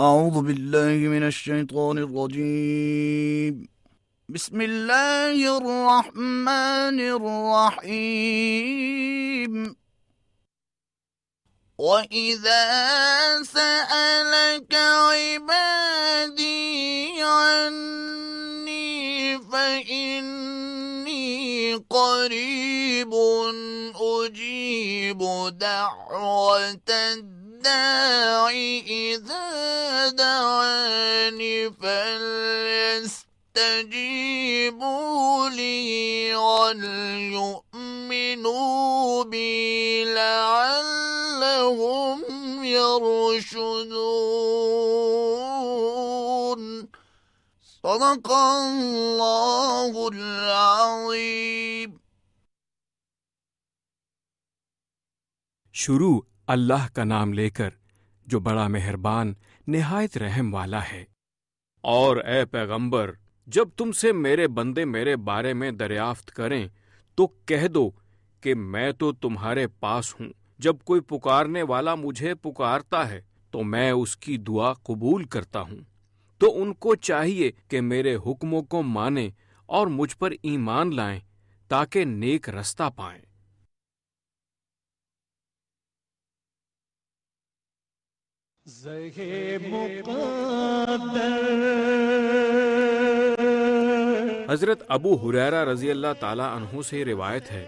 أعوذ بالله من الشيطان الرجيم بسم الله الرحمن الرحيم وإذا سألك عبادي عني فإني قريب أجيب دعوة الدين الداعي إذا دعاني فليستجيبوا لي وليؤمنوا بي لعلهم يرشدون صدق الله العظيم شروع अल्लाह का नाम लेकर जो बड़ा मेहरबान निहायत रहम वाला है और ए पैगंबर जब तुमसे मेरे बंदे मेरे बारे में दरियाफ्त करें तो कह दो कि मैं तो तुम्हारे पास हूं जब कोई पुकारने वाला मुझे पुकारता है तो मैं उसकी दुआ कबूल करता हूं तो उनको चाहिए कि मेरे हुक्मों को माने और मुझ पर ईमान लाएं ताकि नेक रास्ता पाएं हजरत अबू हुरैरा रजी अल्लाह तला से रिवायत है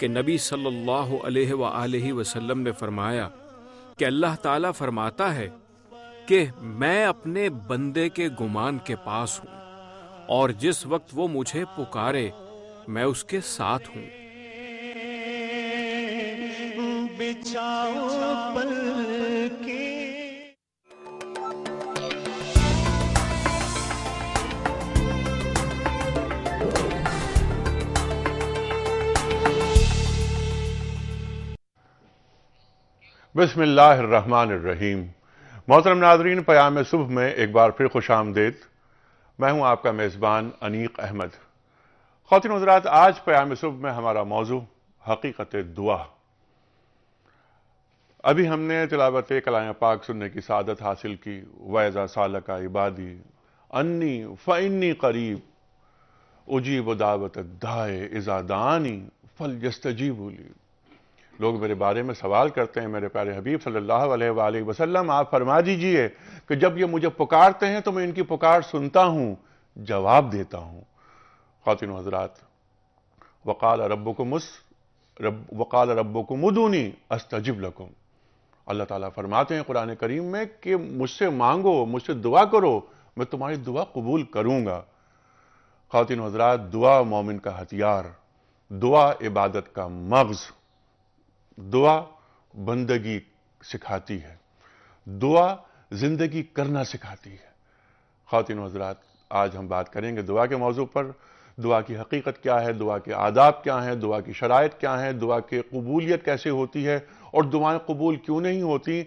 कि नबी सल्लल्लाहु अलैहि वसल्लम ने फरमाया कि अल्लाह ताला फरमाता है कि मैं अपने बंदे के गुमान के पास हूँ और जिस वक्त वो मुझे पुकारे मैं उसके साथ हूँ बसमीम मोहतरम नाजरीन प्याम सुबह में एक बार फिर खुश आमदेद मैं हूं आपका मेज़बान अनीक अहमद खौतिन हजरात आज प्याम सुबह में हमारा मौजू हकीकत दुआ अभी हमने तलावत कलाया पाक सुनने की सादत हासिल की वैज़ा साल का इबादी अन्नी फ़नी करीब उजीब दावत दाए इज़ादानी फल बोली लोग मेरे बारे में सवाल करते हैं मेरे प्यारे हबीब सल्लल्लाहु अलैहि वसल्लम आप फरमा दीजिए कि जब ये मुझे पुकारते हैं तो मैं इनकी पुकार सुनता हूँ जवाब देता हूँ खातिन हजरात वकाल रब को मुस रब वकाल रब को मुदूनी अस्तजिब लकुम अल्लाह ताला फरमाते हैं कुरान करीम में कि मुझसे मांगो मुझसे दुआ करो मैं तुम्हारी दुआ कबूल करूंगा खातिन हजरात दुआ मोमिन का हथियार दुआ इबादत का मगज़ दुआ बंदगी सिखाती है दुआ ज़िंदगी करना सिखाती है खातिन हजरात आज हम बात करेंगे दुआ के मौजू पर दुआ की हकीकत क्या है दुआ के आदाब क्या हैं दुआ की शरात क्या है दुआ की कबूलियत कैसे होती है और दुआएं कबूल क्यों नहीं होती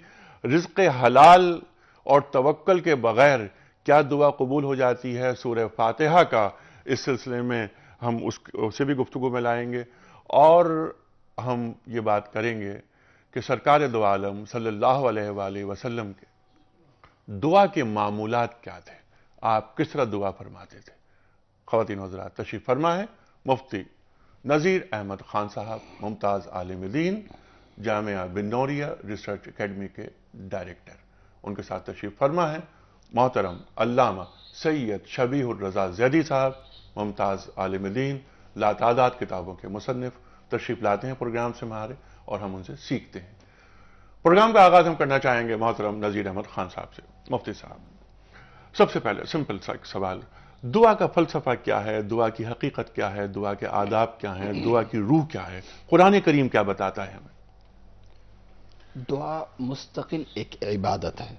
रिज्क हलाल और तवक्ल के बगैर क्या दुआ कबूल हो जाती है सूर्य फातहा का इस सिलसिले में हम उस उसे भी गुफ्तु में लाएंगे और हम ये बात करेंगे कि सरकार दो आलम सल्ला वसलम के दुआ के मामूलत क्या थे आप किस तरह दुआ फरमाते थे खातिन हजरा तशीफ़ फरमा है मुफ्ती नज़ीर अहमद ख़ान साहब मुमताज़ आलिम दीन जामिया बिन्नौरिया रिसर्च अकेडमी के डायरेक्टर उनके साथ तशीफ़ फरमा है मोहतरम अलामा सैयद शबीर रज़ा जैदी साहब मुमताज़ आलिम दीन लातादात किताबों के मुसनफ़ तशरीफ लाते हैं प्रोग्राम से हमारे और हम उनसे सीखते हैं प्रोग्राम का आगाज हम करना चाहेंगे मोहतरम नज़ीर अहमद खान साहब से मुफ्ती साहब सबसे पहले सिंपल सा सवाल दुआ का फलसफा क्या है दुआ की हकीकत क्या है दुआ के आदाब क्या है दुआ की रूह क्या है कुरान करीम क्या बताता है हमें दुआ मुस्तकिल एक इबादत है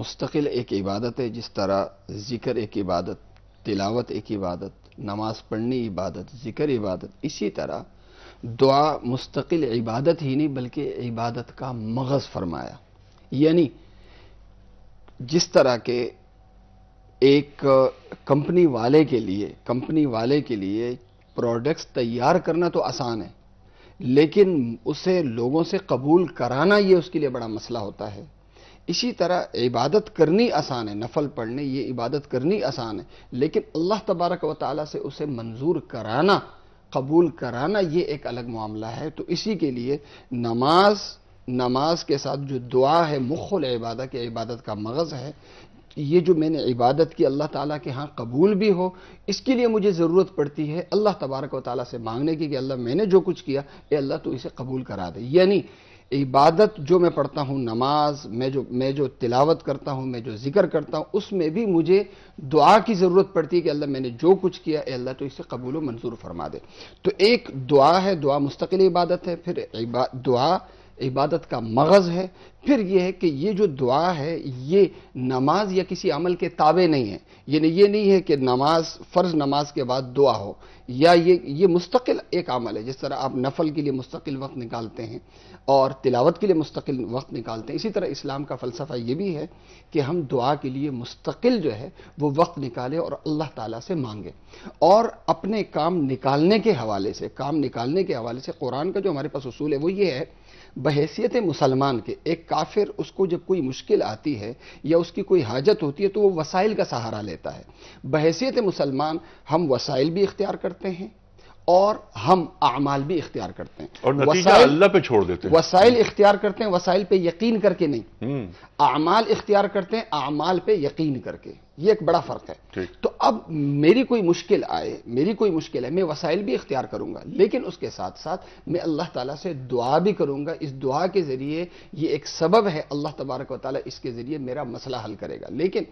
मुस्तकिल एक इबादत है जिस तरह जिक्र एक इबादत तिलावत एक इबादत नमाज पढ़नी इबादत जिक्र इबादत इसी तरह दुआ मुस्तकिल इबादत ही नहीं बल्कि इबादत का मगज़ फरमाया यानी जिस तरह के एक कंपनी वाले के लिए कंपनी वाले के लिए प्रोडक्ट्स तैयार करना तो आसान है लेकिन उसे लोगों से कबूल कराना ये उसके लिए बड़ा मसला होता है इसी तरह इबादत करनी आसान है नफल पढ़ने ये इबादत करनी आसान है लेकिन अल्लाह तबारक व ताली से उसे मंजूर कराना कबूल कराना ये एक अलग मामला है तो इसी के लिए नमाज नमाज के साथ जो दुआ है मुखल इबादत के इबादत का मगज़ है ये जो मैंने इबादत की अल्लाह ताला के यहाँ कबूल भी हो इसके लिए मुझे ज़रूरत पड़ती है अल्लाह तबारक व ताली से मांगने की कि अल्लाह मैंने जो कुछ किया ये अल्लाह तो इसे कबूल करा दे यानी इबादत जो मैं पढ़ता हूँ नमाज मैं जो मैं जो तिलावत करता हूँ मैं जो जिक्र करता हूँ उसमें भी मुझे दुआ की ज़रूरत पड़ती है कि अल्लाह मैंने जो कुछ किया ए अल्लाह तो इसे कबूल मंजूर फरमा दे तो एक दुआ है दुआ मुस्तकिल इबादत है फिर दुआ इबादत का मगज़ है फिर यह है कि ये जो दुआ है ये नमाज या किसी अमल के ताबे नहीं है यानी ये नहीं है कि नमाज फ़र्ज़ नमाज के बाद दुआ हो या ये ये मुस्तकिल एक अमल है जिस तरह आप नफल के लिए मुस्तकिल वक्त निकालते हैं और तिलावत के लिए मुस्तकिल वक्त निकालते हैं इसी तरह इस्लाम का फ़लसफ़ा ये भी है कि हम दुआ के लिए मुस्तकिल जो है वो वक्त निकालें और अल्लाह ताला से मांगें और अपने काम निकालने के हवाले से काम निकालने के हवाले से कुरान का जो हमारे पास असूल है वो ये है बहसीत मुसलमान के एक काफिर उसको जब कोई मुश्किल आती है या उसकी कोई हाजत होती है तो वो वसाइल का सहारा लेता है बहसीत मुसलमान हम वसाइल भी इख्तियार करते हैं और हम अमाल भी इख्तियार करते हैं और अल्लाह पे छोड़ देते हैं वसाइल इख्तियार करते हैं वसाइल पे यकीन करके नहीं अमाल हम्म। इख्तियार करते हैं अमाल पे यकीन करके ये एक बड़ा फर्क है तो अब मेरी कोई मुश्किल आए मेरी कोई मुश्किल है मैं वसाइल भी इख्तियार करूंगा लेकिन उसके साथ साथ मैं अल्लाह ताला से दुआ भी करूंगा इस दुआ के जरिए ये एक सबब है अल्लाह तबारक वाली इसके जरिए मेरा मसला हल करेगा लेकिन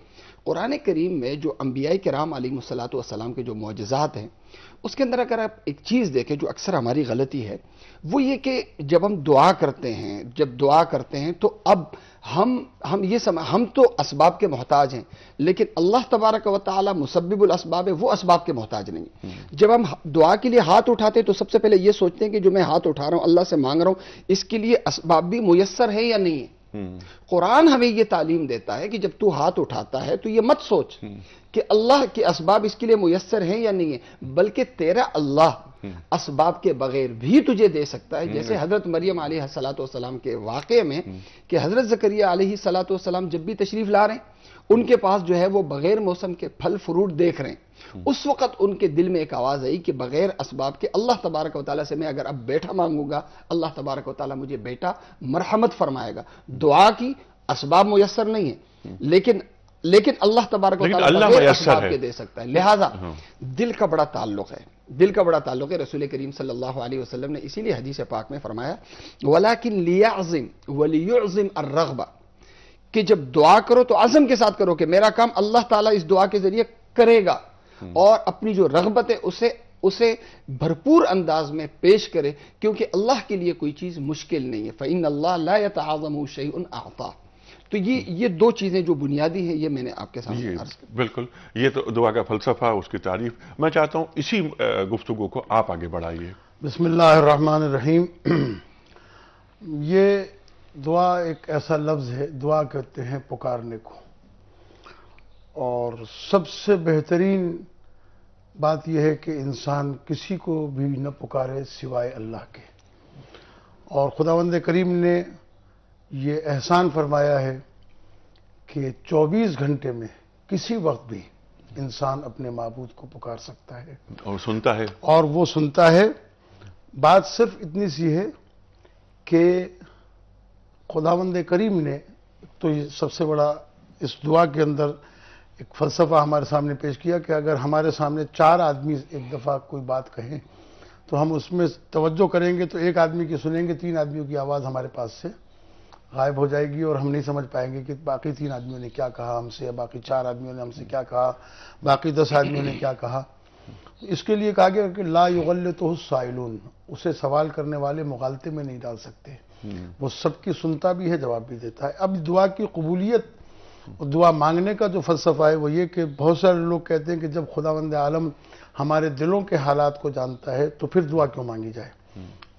कुरान करीम में जो अम्बिया राम सलात वसलाम के जो मुजजात हैं उसके अंदर अगर आप एक चीज़ देखें जो अक्सर हमारी गलती है वो ये कि जब हम दुआ करते हैं जब दुआ करते हैं तो अब हम हम ये सम हम तो इसबाब के मोहताज हैं लेकिन अल्लाह तबारक व ताली इसबाब है वो इसबाब के मोहताज नहीं है हम्म। जब हम दुआ के लिए हाथ उठाते हैं तो सबसे पहले ये सोचते हैं कि जो मैं हाथ उठा रहा हूँ अल्लाह से मांग रहा हूँ इसके लिए इसबाब भी मुयसर है या नहीं है हम्म। कुरान हमें ये तालीम देता है कि जब तू हाथ उठाता है तो ये मत सोच हम्म। कि अल्लाह के इसबाब इसके लिए मुयसर है या नहीं है बल्कि तेरा अल्लाह हम्म। असबाब के बगैर भी तुझे दे सकता है हम्म। जैसे हजरत मरियम सलाम के वाक़े में हम्म। कि हजरत जकरिया सलाम जब भी तशरीफ ला रहे हैं उनके पास जो है वो बगैर मौसम के फल फ्रूट देख रहे हैं उस वक्त उनके दिल में एक आवाज़ आई कि बगैर असबाब के अल्लाह तबारक वाली से मैं अगर अब बेटा मांगूंगा अल्लाह तबारक वाली मुझे बेटा मरहमत फरमाएगा दुआ की असबाब मुयसर नहीं है लेकिन लेकिन अल्लाह तबारक वाली के दे सकता है लिहाजा हाँ। दिल का बड़ा ताल्लुक है दिल का बड़ा ताल्लुक है रसूल करीम सल्लल्लाहु अलैहि वसल्लम ने इसीलिए हदीस पाक में फरमाया वलाकिन लियाजिम वलियजिम अर्रगबा कि जब दुआ करो तो आजम के साथ करो कि मेरा काम अल्लाह ताला इस दुआ के जरिए करेगा हम्म। और अपनी जो रगबत है उसे उसे भरपूर अंदाज में पेश करे क्योंकि अल्लाह के लिए कोई चीज़ मुश्किल नहीं है फ़ैन अल्लाह ला शही आता तो ये ये दो चीज़ें जो बुनियादी हैं ये मैंने आपके सामने बिल्कुल ये तो दुआ का फलसफा उसकी तारीफ मैं चाहता हूँ इसी गुफ्तु को आप आगे बढ़ाइए बसमान रहीम ये दुआ एक ऐसा लफ्ज़ है दुआ कहते हैं पुकारने को और सबसे बेहतरीन बात यह है कि इंसान किसी को भी न पुकारे सिवाय अल्लाह के और खुदावंद करीम ने ये एहसान फरमाया है कि 24 घंटे में किसी वक्त भी इंसान अपने मबूद को पुकार सकता है और सुनता है और वो सुनता है बात सिर्फ इतनी सी है कि खुदावंद करीम ने तो ये सबसे बड़ा इस दुआ के अंदर एक फलसफा हमारे सामने पेश किया कि अगर हमारे सामने चार आदमी एक दफ़ा कोई बात कहें तो हम उसमें तवज्जो करेंगे तो एक आदमी की सुनेंगे तीन आदमियों की आवाज़ हमारे पास से गायब हो जाएगी और हम नहीं समझ पाएंगे कि बाकी तीन आदमियों ने क्या कहा हमसे या बाकी चार आदमियों ने हमसे क्या कहा बाकी दस आदमियों ने क्या कहा इसके लिए कहा गया कि ला युगल तो साइलून उसे सवाल करने वाले मुगालते में नहीं डाल सकते वो सबकी सुनता भी है जवाब भी देता है अब दुआ की कबूलियत दुआ मांगने का जो फलसफा है वो ये कि बहुत सारे लोग कहते हैं कि जब खुदा वंद आलम हमारे दिलों के हालात को जानता है तो फिर दुआ क्यों मांगी जाए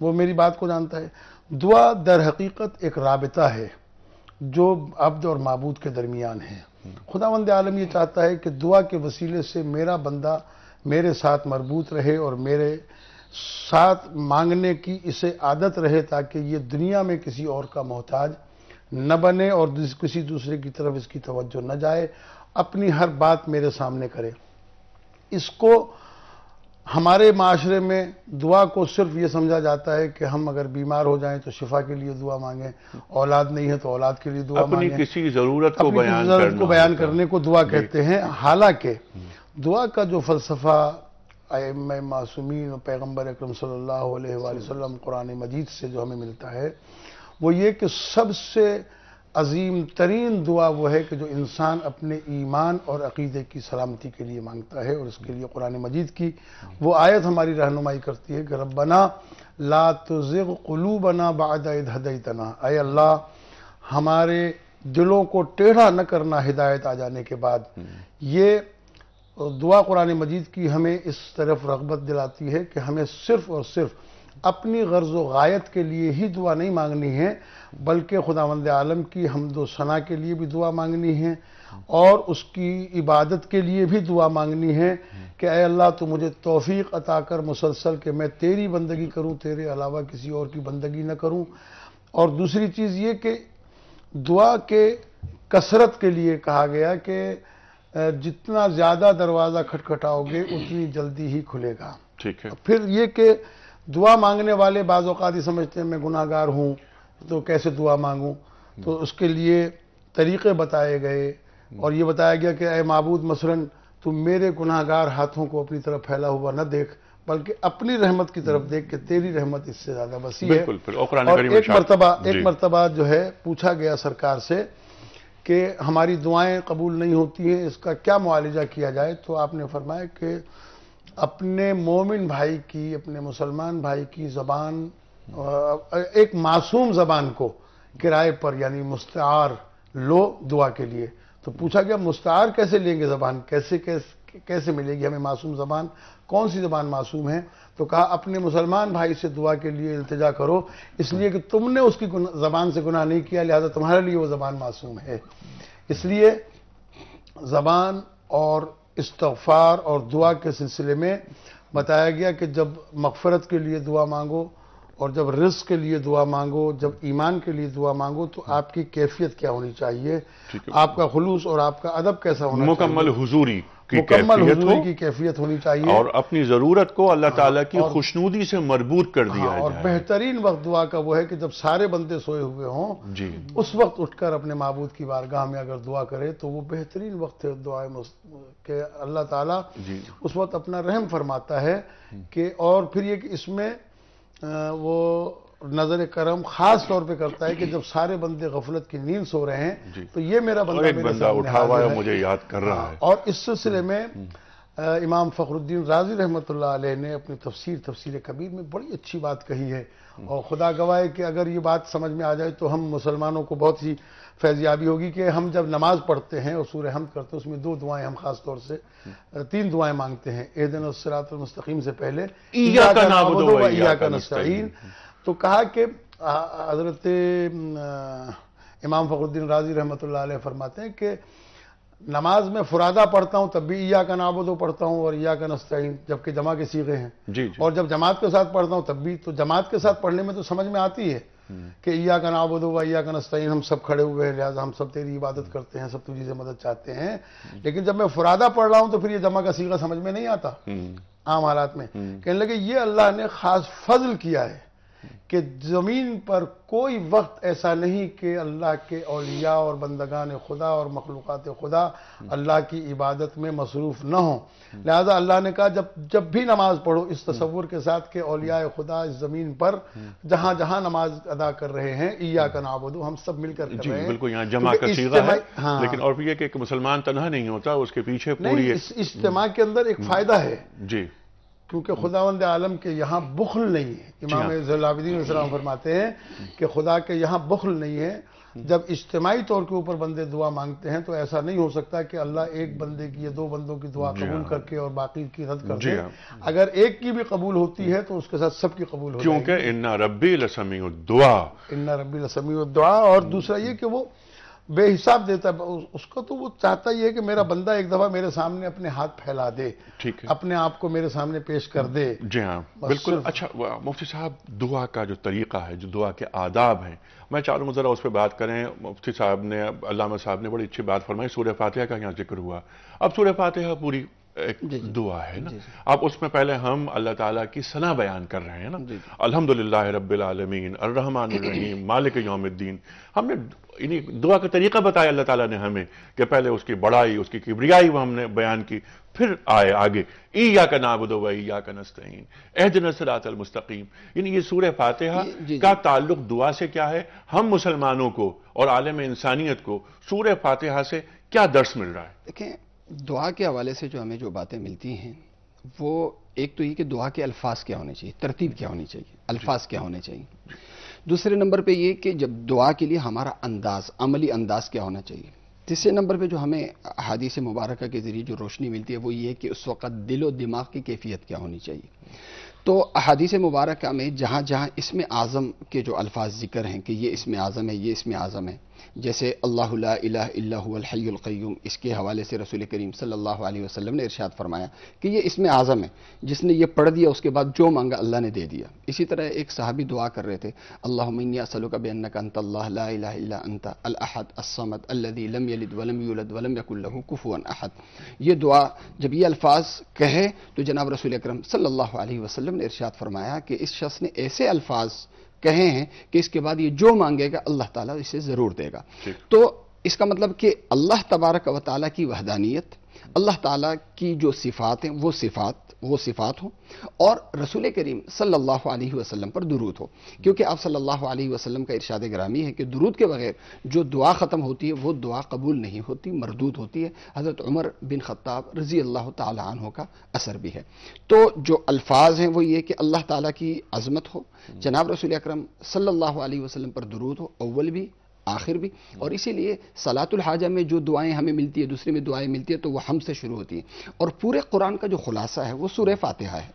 वो मेरी बात को जानता है दुआ दर हकीकत एक रबता है जो अब्द और मबूद के दरमियान है खुदा मंद आलम यह चाहता है कि दुआ के वसीले से मेरा बंदा मेरे साथ मरबूत रहे और मेरे साथ मांगने की इसे आदत रहे ताकि ये दुनिया में किसी और का मोहताज न बने और किसी दूसरे की तरफ इसकी तवज्जो न जाए अपनी हर बात मेरे सामने करे इसको हमारे माशरे में दुआ को सिर्फ ये समझा जाता है कि हम अगर बीमार हो जाएं तो शिफा के लिए दुआ मांगे औलाद नहीं है तो औलाद के लिए दुआ अपनी मांगे किसी जरूरत को बयान जरूरत को बयान करने को दुआ कहते हैं हालांकि दुआ का जो फलसफा आम मासूमी और पैगम्बर अक्रम सल्ला अलैहि कुरान मजीद से जो हमें मिलता है वो ये कि सबसे अजीम तरीन दुआ वो है कि जो इंसान अपने ईमान और अकीदे की सलामती के लिए मांगता है और उसके लिए कुरान मजीद की वो आयत हमारी रहनुमाई करती है कि रबना ला तुज़िग कुलूबना बाद हदैतना अय अल्लाह हमारे दिलों को टेढ़ा न करना हिदायत आ जाने के बाद ये दुआ कुरान मजीद की हमें इस तरफ रगबत दिलाती है कि हमें सिर्फ़ और सिर्फ अपनी गर्ज वायत गायत के लिए ही दुआ नहीं मांगनी है बल्कि खुदावंद आलम की हमदो सना के लिए भी दुआ मांगनी है और उसकी इबादत के लिए भी दुआ मांगनी है कि अय अल्लाह तो मुझे तोफ़ी अता कर मुसलसल के मैं तेरी बंदगी करूँ तेरे अलावा किसी और की बंदगी न करूँ और दूसरी चीज़ ये कि दुआ के कसरत के लिए कहा गया कि जितना ज़्यादा दरवाज़ा खटखटाओगे उतनी जल्दी ही खुलेगा ठीक है फिर ये कि दुआ मांगने वाले बाज़ात ही समझते हैं मैं गुनागार हूँ तो कैसे दुआ मांगूँ तो उसके लिए तरीक़े बताए गए और ये बताया गया कि अय मबूद मसलन तुम मेरे गुनाहगार हाथों को अपनी तरफ फैला हुआ न देख बल्कि अपनी रहमत की तरफ देख के तेरी रहमत इससे ज़्यादा वसी है और, और एक मरतबा एक मरतबा जो है पूछा गया सरकार से कि हमारी दुआएं कबूल नहीं होती हैं इसका क्या मुआलजा किया जाए तो आपने फरमाया कि अपने मोमिन भाई की अपने मुसलमान भाई की ज़बान एक मासूम जबान को किराए पर यानी मुस्तार लो दुआ के लिए तो पूछा गया मुस्तार कैसे लेंगे जबान कैसे कैसे कैसे मिलेगी हमें मासूम जबान कौन सी जबान मासूम है तो कहा अपने मुसलमान भाई से दुआ के लिए इल्तजा करो इसलिए कि तुमने उसकी जबान से गुनाह नहीं किया लिहाजा तुम्हारे लिए वो जबान मासूम है इसलिए जबान और इस्तफार और दुआ के सिलसिले में बताया गया कि जब मगफरत के लिए दुआ मांगो और जब रिस्क के लिए दुआ मांगो जब ईमान के लिए दुआ मांगो तो हम्म। आपकी कैफियत क्या होनी चाहिए आपका खुलूस और आपका अदब कैसा होना मुकम्मल हुजूरी की मुकम्मल हुजूरी की कैफियत होनी चाहिए और अपनी ज़रूरत को अल्लाह हाँ, ताला की खुशनूदी से मरबूत कर दिया हाँ, और बेहतरीन वक्त दुआ का वो है कि जब सारे बंदे सोए हुए हों उस वक्त उठकर अपने मबूद की बारगाह में अगर दुआ करे तो वो बेहतरीन वक्त है दुआ के अल्लाह ताला उस वक्त अपना रहम फरमाता है हम्म। कि और फिर ये इसमें वो नजर करम खास तौर पे करता है कि जब सारे बंदे गफलत की नींद सो रहे हैं तो ये मेरा बंदा, एक बंदा उठा हुआ है मुझे याद कर रहा है और इस सिलसिले में हम्म। इमाम फ़खरुद्दीन राजी रहमत ने अपनी तफसीर तफसीर कबीर में बड़ी अच्छी बात कही है हम्म। और खुदा गवाह कि अगर ये बात समझ में आ जाए तो हम मुसलमानों को बहुत ही फैजियाबी होगी कि हम जब नमाज पढ़ते हैं और सूर हम करते हैं उसमें दो दुआएं हम खास तौर से हम्म। तीन दुआएं मांगते हैं ए दिन मुस्तकीम से पहले ईया का नस्तीन तो कहा कि हज़रत इमाम फ़खरुद्दीन राजी रहमत फरमाते हैं कि नमाज में फुरादा पढ़ता हूँ तब भी ईया का नाबुदो पढ़ता हूँ और ईया का नस्तीन जबकि जमा के सीखे हैं जी, जी और जब जमात के साथ पढ़ता हूँ तब भी तो जमात के साथ पढ़ने में तो समझ में आती है कि ईया का नाबुदो व ईया का नस्तीन हम सब खड़े हुए हैं लिहाजा हम सब तेरी इबादत करते हैं सब तुझी से मदद चाहते हैं लेकिन जब मैं फुरादा पढ़ रहा हूँ तो फिर ये जमा का सीखा समझ में नहीं आता हम्म। आम हालात में हम्म। कहने लगे ये अल्लाह ने खास फजल किया है कि ज़मीन पर कोई वक्त ऐसा नहीं कि अल्लाह के अलिया और बंदगान खुदा और मखलूक खुदा अल्लाह की इबादत में मसरूफ़ न हो लिहाजा अल्लाह ने कहा जब जब भी नमाज़ पढ़ो इस तस्वुर के साथ के अलिया खुदा इस ज़मीन पर जहाँ जहाँ नमाज अदा कर रहे हैं ईया का नाबुदो हम सब मिलकर बिल्कुल यहाँ तो जमा हाँ। लेकिन और भी एक मुसलमान तनहा नहीं होता उसके पीछे पूरी इज्तम के अंदर एक हम्म। फ़ायदा है जी क्योंकि खुदावंद आलम के यहाँ बुखल नहीं है इमाम हाँ। जलाबद्दीन सलाम फरमाते हैं कि खुदा के यहाँ बुखल नहीं है जब इज्तमाही तौर के ऊपर बंदे दुआ मांगते हैं तो ऐसा नहीं हो सकता कि अल्लाह एक बंदे की या दो बंदों की दुआ कबूल हाँ। करके और बाकी की रद्द कर दे हाँ। अगर एक की भी कबूल होती है तो उसके साथ सबकी कबूल क्योंकि इन्ना रबी लसमी दुआ इन्ना रबी लसमी दुआ और दूसरा ये कि वो बेहिसाब देता है उसको तो वो चाहता ही है कि मेरा बंदा एक दफा मेरे सामने अपने हाथ फैला दे ठीक है अपने आप को मेरे सामने पेश कर दे जी हाँ बिल्कुल अच्छा मुफ्ती साहब दुआ का जो तरीका है जो दुआ के आदाब हैं मैं चारों ज़रा उस पर बात करें मुफ्ती साहब ने अलामा साहब ने बड़ी अच्छी बात फरमाई सूर्य फातह का यहाँ जिक्र हुआ अब सूर्य फातह पूरी एक दुआ है ना अब उसमें पहले हम अल्लाह ताला की सना बयान कर रहे हैं ना अल्हम्दुलिल्लाह रब्बिल आलमीन अर रहीम मालिक यौमुद्दीन हमने इन्हीं दुआ का तरीका बताया अल्लाह ताला ने हमें कि पहले उसकी बड़ाई उसकी किबरियाई वो हमने बयान की फिर आए आगे ई या का नाबुदो या का नस्तीन एहद नसरातल मुस्तकीम यानी ये सूर फातिहा का ताल्लुक दुआ से क्या है हम मुसलमानों को और आलम इंसानियत को सूर फातिहा से क्या दर्श मिल रहा है देखें दुआ के हवाले से जो हमें जो बातें मिलती हैं वो एक तो ये कि दुआ के अल्फाज क्या होने चाहिए तरतीब क्या होनी चाहिए अल्फाज क्या होने चाहिए दूसरे नंबर पे ये कि जब दुआ के लिए हमारा अंदाज अमली अंदाज क्या होना चाहिए तीसरे नंबर पे जो हमें हादिस मुबारक के ज़रिए जो रोशनी मिलती है वो ये कि उस वक्त दिल और दिमाग की कैफियत क्या होनी चाहिए तो अहादीस मुबारक में जहाँ जहाँ इसमें आज़म के जो अल्फाज जिक्र हैं कि ये इसमें आज़म है ये इसमें आज़म है जैसे अल्लाहल्लाहल्लाहल्हय्यूम इसके हवाले से रसूल करीम सल्ला वसलम ने इरशाद फरमाया कि ये इसमें आज़म है जिसने ये पढ़ दिया उसके बाद जो मांगा अल्लाह ने दे दिया इसी तरह एक साहबी दुआ कर रहे थे अल्लाहसलुक बन्न का अंत असमद अहद ये दुआ जब ये अल्फाज कहे तो जनाब रसूल अक्रम सल्ला वसलम ने इरशाद फरमाया कि इस शख्स ने ऐसे अल्फाज कहे हैं कि इसके बाद ये जो मांगेगा अल्लाह ताला इसे ज़रूर देगा तो इसका मतलब कि अल्लाह तबारक व ताली की वहदानियत अल्लाह ताली की जो सिफ़ात हैं वो सिफ़ात वो सिफ़ात हो और रसूल करीम सल्लल्लाहु अलैहि वसल्लम पर दुरूद हो क्योंकि आप सल्लल्लाहु अलैहि वसल्लम का इरशाद ग्रामी है कि दुरूद के बगैर जो दुआ ख़त्म होती है वो दुआ कबूल नहीं होती मरदूद होती है हज़रत उमर बिन ख़त्ताब रज़ी अल्लाह तहों का असर भी है तो जो अल्फाज हैं वो ये कि अल्लाह ताली की अज़मत हो जनाब रसूल अक्रम सल्ला वसलम पर दुरूद हो अव्वल भी आखिर भी और इसीलिए सलातुल हाजा में जो दुआएं हमें मिलती है दूसरे में दुआएं मिलती है तो वो हम से शुरू होती हैं और पूरे कुरान का जो खुलासा है वो सूर्य फातिहा है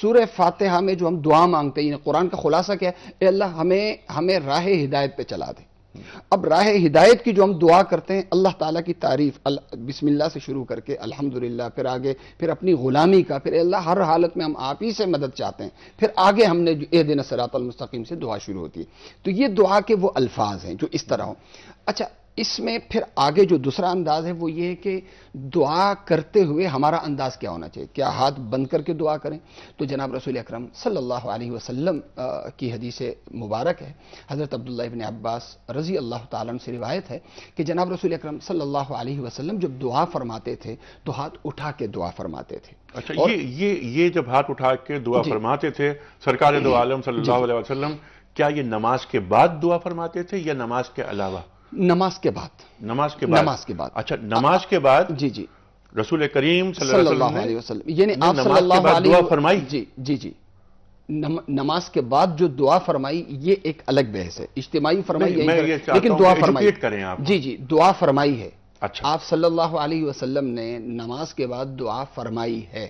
सूर्य फातिहा में जो हम दुआ मांगते हैं कुरान का खुलासा क्या है अल्लाह हमें हमें राह हिदायत पे चला दे अब राह हिदायत की जो हम दुआ करते हैं अल्लाह ताला की तारीफ अल, बिस्मिल्लाह से शुरू करके अल्हम्दुलिल्लाह फिर आगे फिर अपनी गुलामी का फिर अल्लाह हर हालत में हम आप ही से मदद चाहते हैं फिर आगे हमने ए दिन सरातमस्तकीम से दुआ शुरू होती है तो ये दुआ के वो अल्फाज हैं जो इस तरह हों अच्छा इसमें फिर आगे जो दूसरा अंदाज है वो ये है कि दुआ करते हुए हमारा अंदाज क्या होना चाहिए क्या हाथ बंद करके दुआ करें तो जनाब रसूल अकरम सल्लल्लाहु अलैहि वसल्लम की हदीस मुबारक है हज़रत अब्दुल्ला इबन अब्बास रज़ी अल्लाह ताला से रिवायत है कि जनाब रसूल अकरम सल्लल्लाहु अलैहि वसल्लम जब दुआ फरमाते थे तो हाथ उठा के दुआ फरमाते थे अच्छा और, ये ये ये जब हाथ उठा के दुआ फरमाते थे सरकार दो आलम सल्लल्लाहु अलैहि वसल्लम क्या ये नमाज के बाद दुआ फरमाते थे या नमाज के अलावा नमाज के बाद नमाज के बाद नमाज के बाद अच्छा नमाज के बाद जी जी रसूल करीम यानी आप फरमाई जी जी जी नमाज के बाद जो दुआ फरमाई ये एक अलग बहस है इज्तमाही फरमाई लेकिन दुआ फरमाई करें आप जी जी दुआ फरमाई है अच्छा आप सल्लल्लाहु अलैहि वसल्लम ने नमाज के बाद दुआ फरमाई है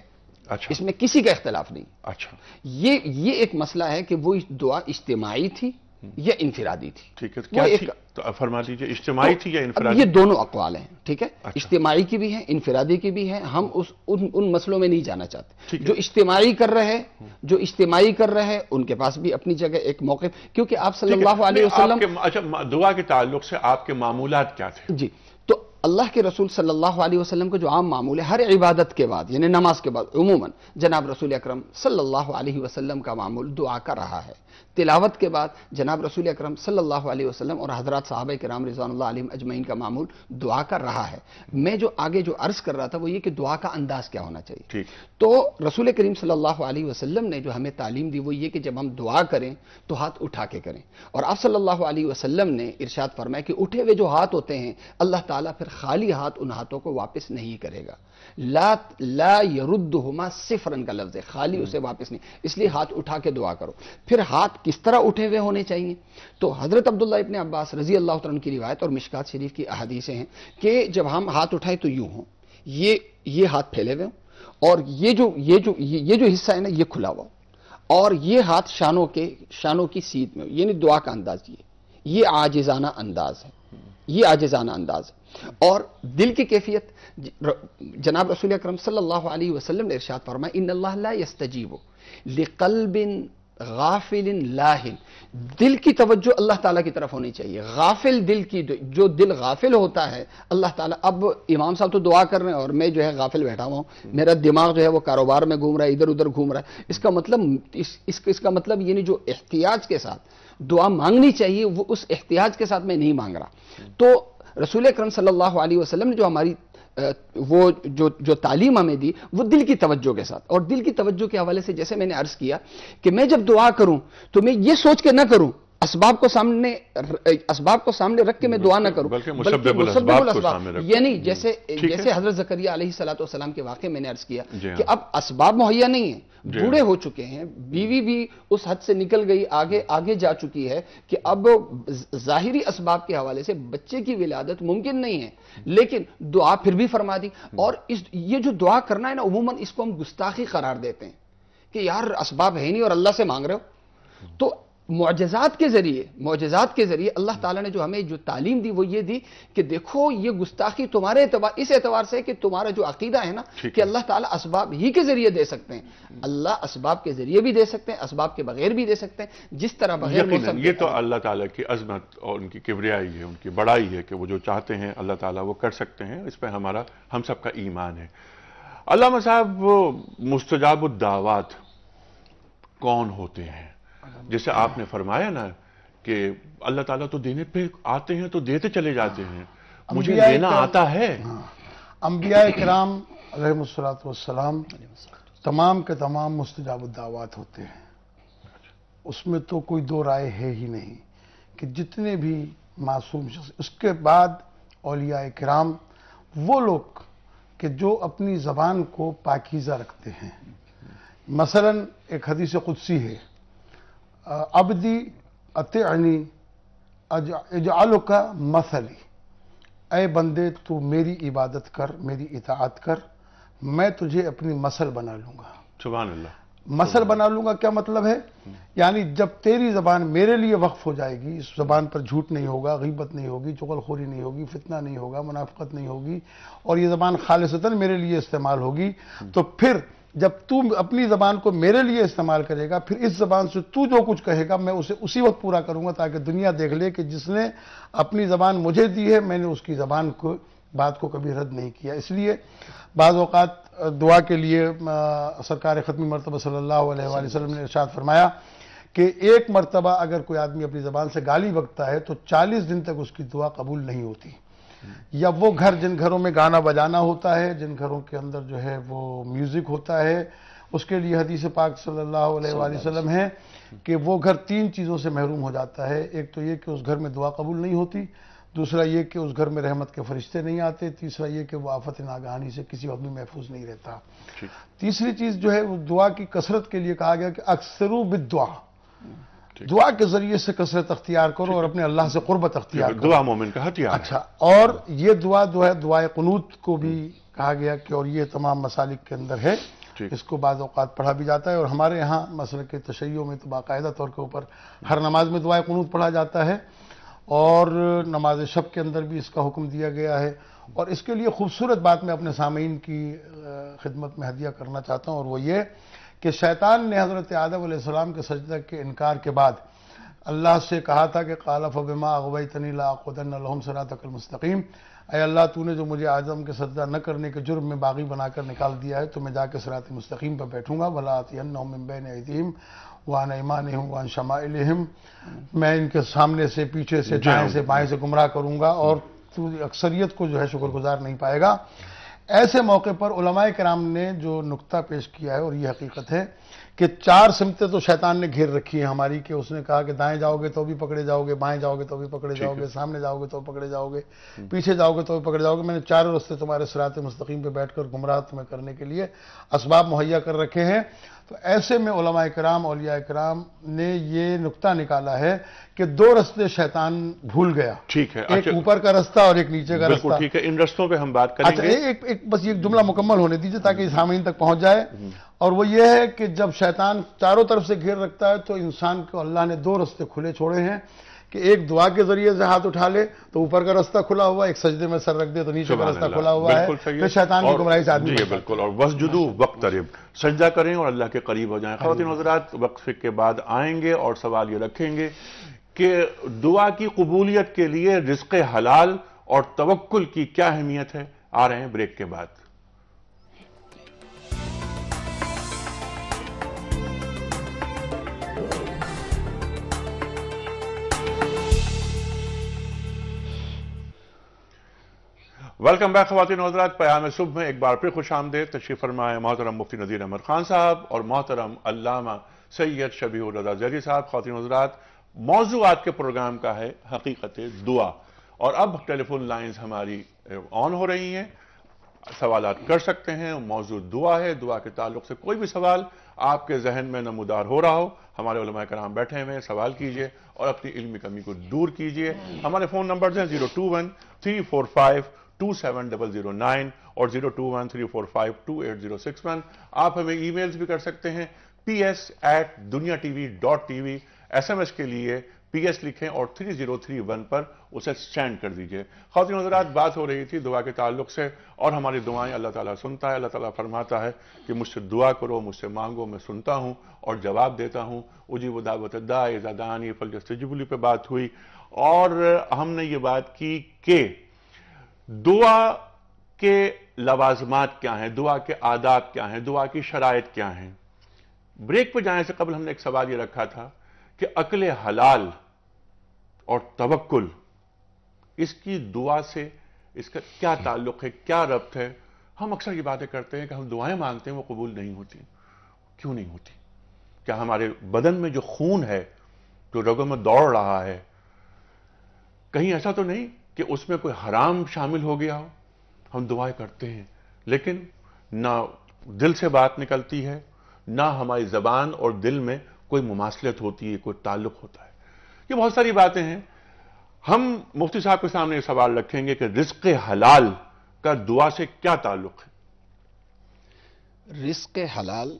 अच्छा इसमें किसी का इख्तलाफ नहीं अच्छा ये ये एक मसला है कि वो दुआ इज्तमाही थी ये इंफिरादी थी ठीक है तो क्या एक, तो फरमा लीजिए इज्तमाही तो, थी या इंफिरादी ये दोनों अकवाल हैं ठीक है अच्छा। इज्तमाही की भी है इंफिरादी की भी है हम उस उन, उन मसलों में नहीं जाना चाहते जो इज्तमाही कर रहे हैं जो इज्तमाही कर रहे हैं उनके पास भी अपनी जगह एक मौके क्योंकि आप सल्लल्लाहु अलैहि वसल्लम अच्छा दुआ के ताल्लुक से आपके मामूलात क्या थे जी तो अल्लाह के रसूल सल्लल्लाहु अलैहि वसल्लम को जो आम मामूल है हर इबादत के बाद यानी नमाज के बाद उमूमन जनाब रसूल अकरम सल्लल्लाहु अलैहि वसल्लम का मामूल दुआ का रहा है तिलावत के बाद जनाब रसूल अकरम सल्ला वसलम और हजरत साहब के राम रिजवान अजमैन का मामूल दुआ का रहा है मैं जो आगे जो अर्ज कर रहा था वो ये कि दुआ का अंदाज क्या होना चाहिए तो रसूल करीम सल्ला वसलम ने जो हमें तालीम दी वो ये कि जब हम दुआ करें तो हाथ उठा के करें और आप सल्लाह वसलम ने इर्शाद फरमाया कि उठे हुए जो हाथ होते हैं अल्लाह ताला फिर खाली हाथ उन हाथों को वापस नहीं करेगा ला ला सिफरन का लफ्ज़ है खाली हम्म। उसे वापस नहीं इसलिए हाथ उठा के दुआ करो फिर हाथ किस तरह उठे हुए होने चाहिए तो हजरत अब्दुल्ला इबन अब्बास रजी अल्लाह तन की रिवायत और मिशकात शरीफ की अहदीसें हैं कि जब हम हाथ उठाए तो यूं हों ये ये हाथ फैले हुए हों और ये जो ये जो ये, ये जो हिस्सा है ना ये खुला हुआ और ये हाथ शानों के शानों की सीध में यानी दुआ का अंदाज ये ये आजिजाना अंदाज है ये आजिजाना अंदाज है और दिल की कैफियत जनाब रसूल अक्रम सल्लल्लाहु अलैहि ने इरशाद फरमाया इन अल्लाह यस्तजीबो लिकल बिन गाफिल लाहिल दिल की तवज्जो अल्लाह ताला की तरफ होनी चाहिए गाफिल दिल की जो दिल गाफिल होता है अल्लाह ताला अब इमाम साहब तो दुआ कर रहे हैं और मैं जो है गाफिल बैठा हुआ हूँ मेरा दिमाग जो है वो कारोबार में घूम रहा है इधर उधर घूम रहा है इसका मतलब इस, इस, इसका मतलब नहीं जो एहतियाज के साथ दुआ मांगनी चाहिए वो उस एहतियाज के साथ मैं नहीं मांग रहा तो रसूल करम सल्लल्लाहु अलैहि वसल्लम ने जो हमारी वो जो जो तालीम हमें दी वो दिल की तवज्जो के साथ और दिल की तवज्जो के हवाले से जैसे मैंने अर्ज किया कि मैं जब दुआ करूं तो मैं ये सोच के ना करूं असबाब को सामने असबाब को सामने रख के मैं दुआ ना करूं बल्कि मुसब्बिबुल यानी जैसे जैसे हजरत जकरिया अलैहि सलाम के वाकई मैंने अर्ज किया हाँ। कि अब असबाब मुहैया नहीं है हाँ। बूढ़े हो चुके हैं बीवी भी उस हद से निकल गई आगे आगे जा चुकी है कि अब जाहिरी असबाब के हवाले से बच्चे की विलादत मुमकिन नहीं है लेकिन दुआ फिर भी फरमा दी और इस ये जो दुआ करना है ना उमूमन इसको हम गुस्ताखी करार देते हैं कि यार असबाब है नहीं और अल्लाह से मांग रहे हो तो मुआजात के ज़रिए मुआजात के ज़रिए अल्लाह ताला ने जो हमें जो तालीम दी वो ये दी कि देखो ये गुस्ताखी तुम्हारे एतबार इस एतबार से कि तुम्हारा जो अकीदा है ना कि अल्लाह ताला असबाब ही के ज़रिए दे सकते हैं हम्म। अल्लाह असबाब के ज़रिए भी दे सकते हैं असबाब के बगैर भी दे सकते हैं जिस तरह बगैर ये तो अल्लाह ताला की अजमत और उनकी किबरियाई है उनकी बड़ाई है कि वो जो चाहते हैं अल्लाह ताला वो कर सकते हैं इस पर हमारा हम सबका ईमान है अल्लाह साहब मुस्तजाब दावात कौन होते हैं जैसे आपने फरमाया ना कि अल्लाह ताला तो देने पे आते हैं तो देते चले जाते हैं हाँ। मुझे देना आता है हाँ। अम्बिया कराम रहमसलाम तमाम के तमाम मुस्तजाब दावत होते हैं उसमें तो कोई दो राय है ही नहीं कि जितने भी मासूम शख्स उसके बाद अलिया कराम वो लोग कि जो अपनी ज़बान को पाकिज़ा रखते हैं मसलन एक हदीस कुदसी है अबदी अतनी का मसली ए बंदे तू मेरी इबादत कर मेरी इतात कर मैं तुझे अपनी मसल बना लूँगा मसल बना लूँगा क्या मतलब है यानी जब तेरी जबान मेरे लिए वक्फ हो जाएगी इस जबान पर झूठ नहीं होगा गीबत नहीं होगी चुगलखोरी नहीं होगी फितना नहीं होगा मुनाफ्त नहीं होगी और ये जबान खालिशतन मेरे लिए इस्तेमाल होगी तो फिर जब तू अपनी जबान को मेरे लिए इस्तेमाल करेगा फिर इस जबान से तू जो कुछ कहेगा मैं उसे उसी वक्त पूरा करूंगा ताकि दुनिया देख ले कि जिसने अपनी जबान मुझे दी है मैंने उसकी जबान को बात को कभी रद्द नहीं किया इसलिए बाज़ात दुआ के लिए सरकार ख़त्म मरतबा सल्ला वसलम ने इरशाद फरमाया कि एक मरतबा अगर कोई आदमी अपनी ज़बान से गाली बकता है तो चालीस दिन तक उसकी दुआ कबूल नहीं होती या वो घर जिन घरों में गाना बजाना होता है जिन घरों के अंदर जो है वो म्यूज़िक होता है उसके लिए हदीस पाक सल्लल्लाहु अलैहि वसल्लम है कि वो घर तीन चीज़ों से महरूम हो जाता है एक तो ये कि उस घर में दुआ कबूल नहीं होती दूसरा ये कि उस घर में रहमत के फरिश्ते नहीं आते तीसरा ये कि वो आफत नागहानी से किसी वक्त भी महफूज नहीं रहता तीसरी चीज़ जो है वो दुआ की कसरत के लिए कहा गया कि अक्सरू बिद दुआ दुआ के जरिए से कसरत अख्तियार करो और अपने अल्लाह से कुर्बत अख्तियार करो दुआ मोमिन का हथियार अच्छा और ये दुआ जो है दुआ कनूत को भी कहा गया कि और ये तमाम मसालिक के अंदर है इसको बाद अवत पढ़ा भी जाता है और हमारे यहाँ मसल के तशैयों में तो बाकायदा तौर के ऊपर हर नमाज में दुआ कनूत पढ़ा जाता है और नमाज शब के अंदर भी इसका हुक्म दिया गया है और इसके लिए खूबसूरत बात मैं अपने सामीन की खिदमत में हदिया करना चाहता हूँ और वो ये कि शैतान ने हज़रत आदम सलाम के सजदा के इनकार के बाद अल्लाह से कहा था कि कालफ बिमा अगवई तकल सरातकलमस्तकीम अय अल्लाह तूने जो मुझे आजम के सजदा न करने के जुर्म में बागी बनाकर निकाल दिया है तो मैं जाकर सरात मुस्तकीम पर बैठूंगा भलातियन अतीम वान ईमान वान शमाइलहम मैं इनके सामने से पीछे से दाएँ से बाएँ से गुमराह करूंगा और तू अक्सरियत को जो है शुक्रगुजार नहीं पाएगा ऐसे मौके पर उलमाए कराम ने जो नुकता पेश किया है और ये हकीकत है कि चार सिमतें तो शैतान ने घेर रखी है हमारी कि उसने कहा कि दाएं जाओगे तो भी पकड़े जाओगे बाएं जाओगे तो भी पकड़े जाओगे सामने जाओगे तो पकड़े जाओगे हम्म। पीछे जाओगे तो भी पकड़े जाओगे मैंने चार रस्ते तुम्हारे सरात मुस्तकीम पर बैठकर गुमराह तुम्हें करने के लिए इसबाब मुहैया कर रखे हैं तो ऐसे में उलमा कराम अलिया कराम ने ये नुकता निकाला है कि दो रस्ते शैतान भूल गया ठीक है एक अच्छा। ऊपर का रास्ता और एक नीचे का रास्ता ठीक है इन रस्तों पे हम बात अच्छा, करेंगे अच्छा एक, एक बस ये जुमला मुकम्मल होने दीजिए ताकि हम्म। सामीन तक पहुंच जाए हम्म। और वो ये है कि जब शैतान चारों तरफ से घेर रखता है तो इंसान को अल्लाह ने दो रस्ते खुले छोड़े हैं कि एक दुआ के जरिए से हाथ उठा ले तो ऊपर का रास्ता खुला हुआ एक सजदे में सर रख दे तो नीचे का रास्ता खुला हुआ है फिर शैतान की गुमराई से आदमी बिल्कुल और बस जुदू हाँ वक्त करीब सजदा करें और अल्लाह के करीब हो जाए खातिन हाँ हजरात वक्त के बाद आएंगे और सवाल ये रखेंगे कि दुआ की कबूलियत के लिए रिस्क हलाल और तवक्ल की क्या अहमियत है आ रहे हैं ब्रेक के बाद वेलकम बैक खातिन हजरात पयाम सुबह में एक बार फिर खुश आमदेद तशीफ फरमाए मोहतरम मुफ्ती नदीर अहमद खान साहब और मोहतरम अलामा सैयद शबी रजा जरी साहब खातिन हजरात मौजू आज के प्रोग्राम का है हकीकत दुआ और अब टेलीफोन लाइन्स हमारी ऑन हो रही हैं सवाल कर सकते हैं मौजूद दुआ है दुआ के ताल्लुक से कोई भी सवाल आपके जहन में नमदार हो रहा हो हमारे कराम बैठे हुए सवाल कीजिए और अपनी इल्मी कमी को दूर कीजिए हमारे फ़ोन नंबर हैं zero two one three four five 27009 और 02134528061 आप हमें ईमेल्स भी कर सकते हैं P S at Dunya TV dot TV S M S के लिए पी एस लिखें और 3031 पर उसे सेंड कर दीजिए खातिन हजरात बात हो रही थी दुआ के ताल्लुक से और हमारी दुआएं अल्लाह ताला सुनता है अल्लाह ताला फरमाता है कि मुझसे दुआ करो मुझसे मांगो मैं सुनता हूँ और जवाब देता हूँ उजी वदावत दादानी फल जस्तजबली पर बात हुई और हमने ये बात की कि दुआ के लवाजमात क्या हैं दुआ के आदाब क्या हैं दुआ की शराय क्या हैं ब्रेक पर जाने से कबल हमने एक सवाल यह रखा था कि अकल हलाल और तवक्ल इसकी दुआ से इसका क्या ताल्लुक है क्या रब्त है हम अक्सर ये बातें करते हैं कि हम दुआएं मांगते हैं वो कबूल नहीं होती क्यों नहीं होती क्या हमारे बदन में जो खून है जो रगों में दौड़ रहा है कहीं ऐसा तो नहीं कि उसमें कोई हराम शामिल हो गया हो हम दुआएं करते हैं लेकिन ना दिल से बात निकलती है ना हमारी ज़बान और दिल में कोई मुमासलत होती है कोई ताल्लुक होता है ये बहुत सारी बातें हैं हम मुफ्ती साहब के सामने सवाल रखेंगे कि रिस्क हलाल का दुआ से क्या ताल्लुक है रिस्क हलाल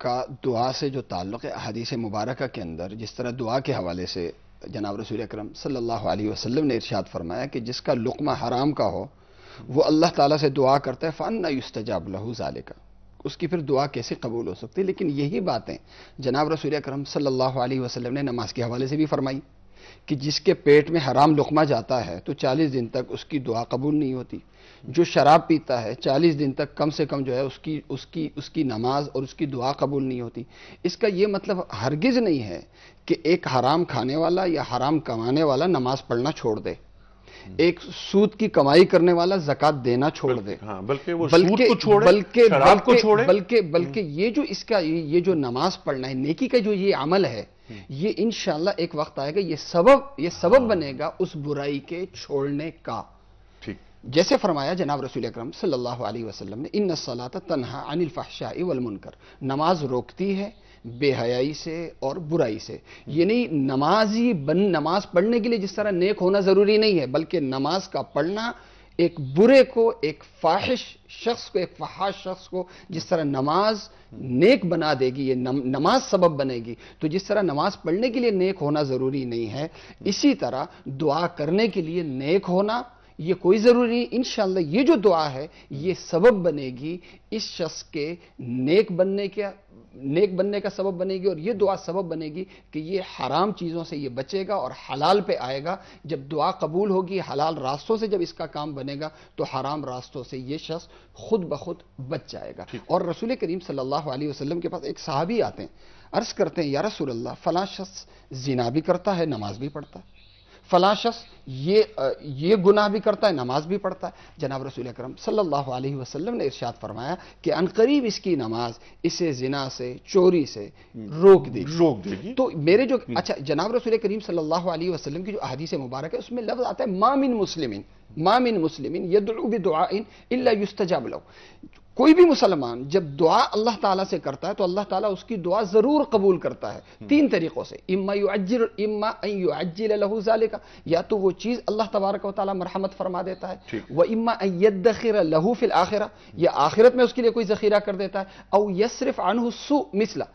का दुआ से जो ताल्लुक है हदीस मुबारक के अंदर जिस तरह दुआ के हवाले से जनाब रसूल अक्रम सल्ला वसलम ने इर्शाद फरमाया कि जिसका लुकमा हराम का हो वो अल्लाह ताला से दुआ करता है फ़ान युस्तजाब लहू ज़ाले का उसकी फिर दुआ कैसे कबूल हो सकती है लेकिन यही बातें जनाब रसूल अक्रम सल्ला वसलम ने नमाज के हवाले से भी फरमाई कि जिसके पेट में हराम लुकमा जाता है तो चालीस दिन तक उसकी दुआ कबूल नहीं होती जो शराब पीता है चालीस दिन तक कम से कम जो है उसकी उसकी उसकी नमाज और उसकी दुआ कबूल नहीं होती इसका ये मतलब हरगिज़ नहीं है कि एक हराम खाने वाला या हराम कमाने वाला नमाज पढ़ना छोड़ दे एक सूद की कमाई करने वाला जकत देना छोड़ दे हाँ, बल्कि बल्कि बल्कि बल्कि बल्कि ये जो इसका ये जो नमाज पढ़ना है नेकी का जो ये अमल है हम्म। ये इन एक वक्त आएगा ये सबब ये सबब हाँ। बनेगा उस बुराई के छोड़ने का जैसे फरमाया जनाब रसूल अक्रम सल्लल्लाहु अलैहि वसल्लम ने इन सलात तनहा अनिल फ़ाशाह वलमुनकर नमाज रोकती है बेहयाई से और बुराई से यानी नहीं बन नमाज पढ़ने के लिए जिस तरह नेक होना ज़रूरी नहीं है बल्कि नमाज का पढ़ना एक बुरे को एक फाहिश शख्स को एक फहाश शख्स को जिस तरह नमाज नेक बना देगी ये नम, नमाज सबब बनेगी तो जिस तरह नमाज पढ़ने के लिए नेक होना ज़रूरी नहीं है इसी तरह दुआ करने के लिए नेक होना ये कोई ज़रूरी नहीं इन ये जो दुआ है ये सबब बनेगी इस शख्स के नेक बनने के नेक बनने का सबब बनेगी और ये दुआ सबब बनेगी कि ये हराम चीज़ों से ये बचेगा और हलाल पे आएगा जब दुआ कबूल होगी हलाल रास्तों से जब इसका काम बनेगा तो हराम रास्तों से ये शख्स खुद ब खुद बच जाएगा और रसूल करीम सल्लल्लाहु अलैहि वसल्लम के पास एक साहबी आते हैं अर्ज़ करते हैं या रसूल अल्लाह शख्स जिना भी करता है नमाज भी पढ़ता है फला शख्स ये ये गुनाह भी करता है नमाज भी पढ़ता है जनाब रसूल अक्रम सल्लल्लाहु अलैहि वसल्लम ने इरशाद फरमाया कि अनकरीब इसकी नमाज इसे जिना से चोरी से रोक दे हम्म, रोक दे तो मेरे जो हम्म। अच्छा जनाब रसूल करीम सल्लल्लाहु अलैहि वसल्लम की जो अहदीस मुबारक है उसमें लफ्ज़ आता है मामिन मुस्लिमिन मामिन मुस्लिमिन यदुबिन इल्ला युस्तजाब लो कोई भी मुसलमान जब दुआ अल्लाह ताला से करता है तो अल्लाह ताला उसकी दुआ ज़रूर कबूल करता है हम्म। तीन तरीक़ों से इम्मा युअज्जिल इम्मा अन युअज्जिल ज़ालिका या तो वो चीज़ अल्लाह तबारक व मरहमत फरमा देता है व इम्मा अन यदखिर लहू फिल आखिरा या आखिरत में उसके लिए कोई ज़खीरा कर देता है औ यसरफ अनहु सु मिसला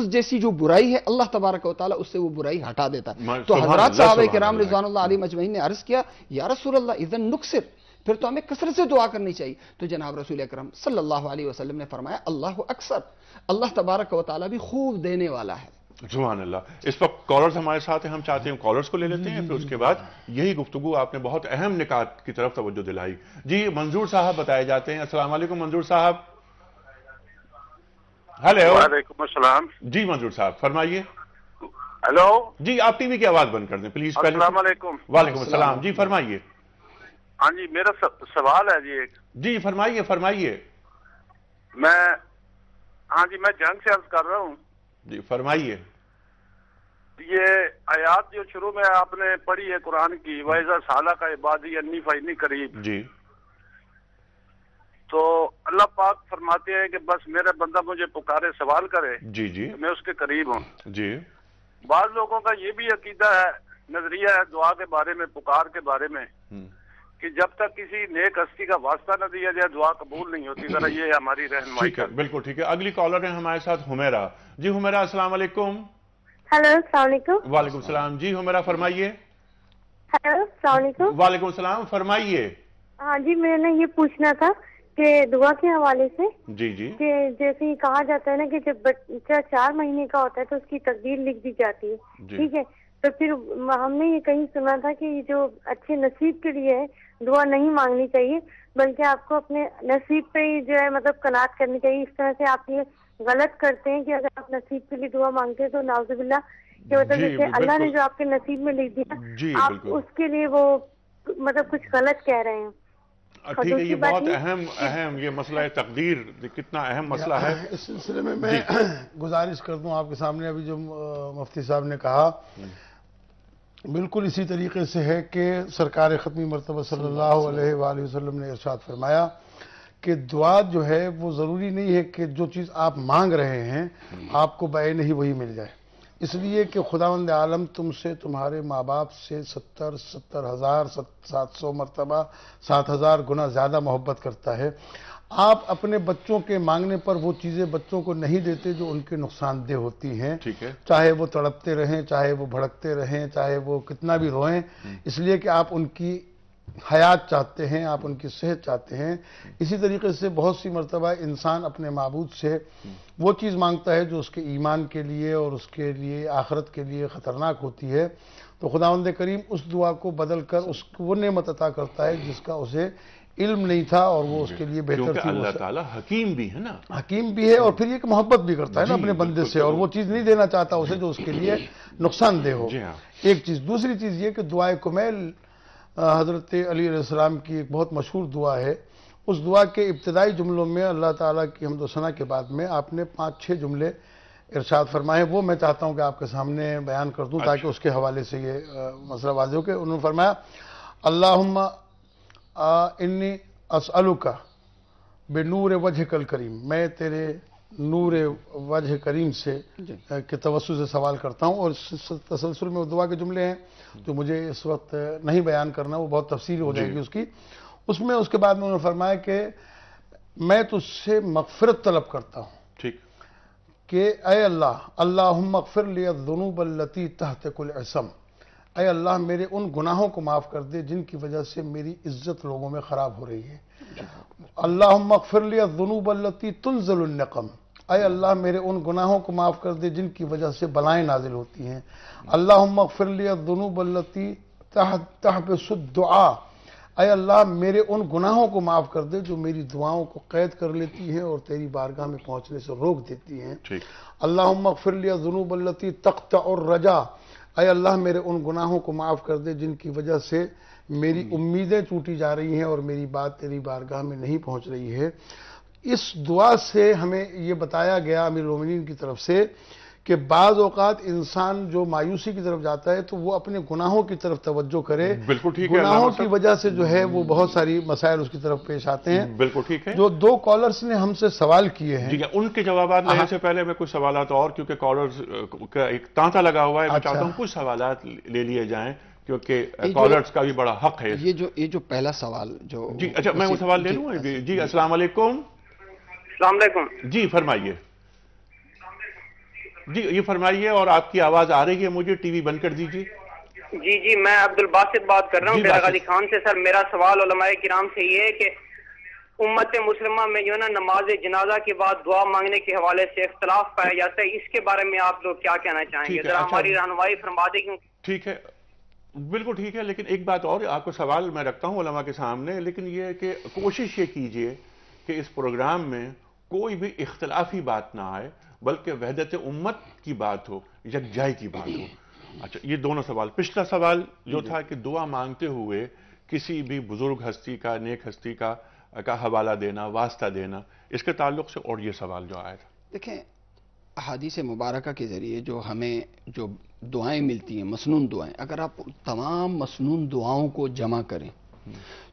उस जैसी जो बुराई है अल्लाह तबारक वाली उससे वो बुराई हटा देता है तो हजरत साहब के राम रिजवान अली मजमैन ने अर्ज किया या रसूल इज़न नुकसर फिर तो हमें कसरत से दुआ करनी चाहिए तो जनाब रसूल अक्रम सल्लल्लाहु अलैहि वसल्लम ने फरमाया अल्लाह अक्सर अल्लाह तबारक व ताली भी खूब देने वाला है जुहान अल्लाह इस वक्त कॉलर्स हमारे साथ हैं हम चाहते हैं कॉलर्स को ले लेते हैं फिर उसके बाद यही गुफ्तु आपने बहुत अहम निकात की तरफ तवज्जो दिलाई जी मंजूर साहब बताए जाते हैं अस्सलाम वालेकुम मंजूर साहब हेलो वालेकुम अस्सलाम जी मंजूर साहब फरमाइए हेलो जी आप टीवी की आवाज बंद कर दें प्लीज वालेकुम जी फरमाइए हाँ जी मेरा सवाल है जी एक जी फरमाइए फरमाइए मैं हाँ जी मैं जंग से अर्ज कर रहा हूँ जी फरमाइए ये आयात जो शुरू में आपने पढ़ी है कुरान की वैजा साला का इबादी अन्नी फाइनी करीब जी तो अल्लाह पाक फरमाते हैं कि बस मेरा बंदा मुझे पुकारे सवाल करे जी जी तो मैं उसके करीब हूँ जी बाद लोगों का ये भी अकीदा है नजरिया है दुआ के बारे में पुकार के बारे में हम्म। कि जब तक किसी नेक हस्ती का वास्ता न दिया जाए दुआ कबूल नहीं होती जरा ये हमारी रहनमाई है बिल्कुल ठीक है अगली कॉलर है हमारे साथ हुमेरा जी हुमेरा अस्सलाम वालेकुम हेलो अस्सलाम वालेकुम सलाम जी हुमेरा फरमाइए हेलो वालेकुम सलाम फरमाइए हाँ जी मैंने ये पूछना था कि दुआ के हवाले से जी जी कि जैसे ही कहा जाता है ना कि जब बच्चा चार महीने का होता है तो उसकी तकदीर लिख दी जाती है ठीक है तो फिर हमने ये कहीं सुना था कि जो अच्छे नसीब के लिए है दुआ नहीं मांगनी चाहिए बल्कि आपको अपने नसीब पे ही जो है मतलब कनात करनी चाहिए इस तरह से आप ये गलत करते हैं कि अगर आप नसीब के लिए दुआ मांगते हैं तो नाउजबिल्ला के मतलब जैसे अल्लाह ने जो आपके नसीब में लिख दिया आप उसके लिए वो मतलब कुछ गलत कह रहे हैं ठीक है ये बहुत अहम अहम ये मसला है तकदीर कितना अहम मसला है इस सिलसिले में मैं गुजारिश कर दूं आपके सामने अभी जो मुफ्ती साहब ने कहा हम्म। बिल्कुल इसी तरीके से है कि सरकार ख़त्मी मरतबा सल्ला वसलम ने इर्शाद फरमाया कि दुआ जो है वो ज़रूरी नहीं है कि जो चीज़ आप मांग रहे हैं आपको बाय नहीं वही मिल जाए इसलिए कि खुदावंद आलम तुमसे तुम्हारे माँ बाप से सत्तर सत्तर हज़ार सात सौ मरतबा सात हज़ार गुना ज़्यादा मोहब्बत करता है आप अपने बच्चों के मांगने पर वो चीजें बच्चों को नहीं देते जो उनके नुकसानदेह होती हैं ठीक है चाहे वो तड़पते रहें चाहे वो भड़कते रहें चाहे वो कितना भी रोएं हम्म। इसलिए कि आप उनकी हयात चाहते हैं आप उनकी सेहत चाहते हैं इसी तरीके से बहुत सी मरतबा इंसान अपने मबूद से वो चीज़ मांगता है जो उसके ईमान के लिए और उसके लिए आखरत के लिए ख़तरनाक होती है तो खुदांद करीम उस दुआ को बदल कर उसको वो नमत अता करता है जिसका उसे इल्म नहीं था और वो उसके लिए बेहतर थी अल्लाह ताला हकीम भी है ना हकीम भी है और फिर ये मोहब्बत भी करता है ना अपने बंदे से और वो चीज़ नहीं देना चाहता उसे जो उसके लिए नुकसानदेह हो हाँ। एक चीज़ दूसरी चीज़ ये कि दुआ कुमैल हज़रत अलीसम की एक बहुत मशहूर दुआ है उस दुआ के इब्तदाई जुमलों में अल्लाह ताला की दोसना के बाद में आपने पाँच छः जुमले इरशाद फरमाए वो मैं चाहता हूँ कि आपके सामने बयान कर दूँ ताकि अच्छा। उसके हवाले से ये मसला वाजे हो के उन्होंने फरमाया अल्लाह इन्नी असअलु का बेनूर वजह कल करीम मैं तेरे नूर वजह करीम से के तवसु से सवाल करता हूँ और तसलसल में दुआ के जुमले हैं जो मुझे इस वक्त नहीं बयान करना वो बहुत तफसील हो जाएगी उसकी उसमें उसके बाद में उन्होंने फरमाया कि मैं तो उससे मकफरत तलब करता हूँ ठीक कि अल्लाह अल्लाह मगफिर लिया कुल तहतकुलसम अय अल्लाह मेरे उन गुनाहों को माफ़ कर दे जिनकी वजह से मेरी इज्जत लोगों में ख़राब हो रही है अल्लाह मकफिर जुनूबल्लती तुनजलनकम अय अल्लाह मेरे उन गुनाहों को माफ़ कर दे जिनकी वजह से बलाएँ नाजिल होती हैं अल्लाह मकफिर जुनूबल्लती तह तहबसुद्दुआ अय अल्लाह मेरे उन गुनाहों को माफ़ कर दे जो मेरी दुआओं को कैद कर लेती हैं और तेरी बारगाह में पहुँचने से रोक देती हैं अल्लाह मकफिर जुनूबल्लती तख्त और रजा अरे अल्लाह मेरे उन गुनाहों को माफ़ कर दे जिनकी वजह से मेरी हम्म। उम्मीदें टूटी जा रही हैं और मेरी बात तेरी बारगाह में नहीं पहुंच रही है इस दुआ से हमें ये बताया गया अमीर रोमिन की तरफ से कि बाज औकात इंसान जो मायूसी की तरफ जाता है तो वो अपने गुनाहों की तरफ तवज्जो करे बिल्कुल ठीक है गुनाहों की वजह से जो है वो हम्म। बहुत सारी मसाइल उसकी तरफ पेश आते हैं बिल्कुल ठीक है जो दो कॉलर्स ने हमसे सवाल किए हैं ठीक है उनके जवाब लेने हाँ। से पहले मैं कुछ सवाल और क्योंकि कॉलर्स का एक तांता लगा हुआ है मैं अच्छा। चाहता हूँ कुछ सवाल ले लिए जाए क्योंकि कॉलर्स का भी बड़ा हक है ये जो ये जो पहला सवाल जो जी अच्छा मैं वो सवाल ले लूँ जी असला जी फरमाइए जी ये फरमाइए और आपकी आवाज आ रही है मुझे टीवी बंद कर दीजिए जी जी मैं अब्दुल बासित बात कर रहा हूँ डेरा खान से सर मेरा सवाल उलमाए किराम से ये है कि उम्मत मुसलमा में जो ना नमाज जनाजा के बाद दुआ मांगने के हवाले से इख्तलाफ पाया जाता है इसके बारे में आप लोग क्या कहना चाहेंगे जरा अच्छा। हमारी रहनवाई फरमा दे क्यों ठीक है बिल्कुल ठीक है लेकिन एक बात और आपको सवाल मैं रखता हूँ उलमा के सामने लेकिन ये कि कोशिश ये कीजिए कि इस प्रोग्राम में कोई भी इख्तलाफी बात ना आए बल्कि वहदत उम्मत की बात हो यकजाई की बात हो अच्छा ये दोनों सवाल पिछला सवाल जो था कि दुआ मांगते हुए किसी भी बुजुर्ग हस्ती का नेक हस्ती का का हवाला देना वास्ता देना इसके ताल्लुक से और ये सवाल जो आया था देखें अहादीस मुबारक के ज़रिए जो हमें जो दुआएं मिलती हैं मसनून दुआएं अगर आप तमाम मसनून दुआओं को जमा करें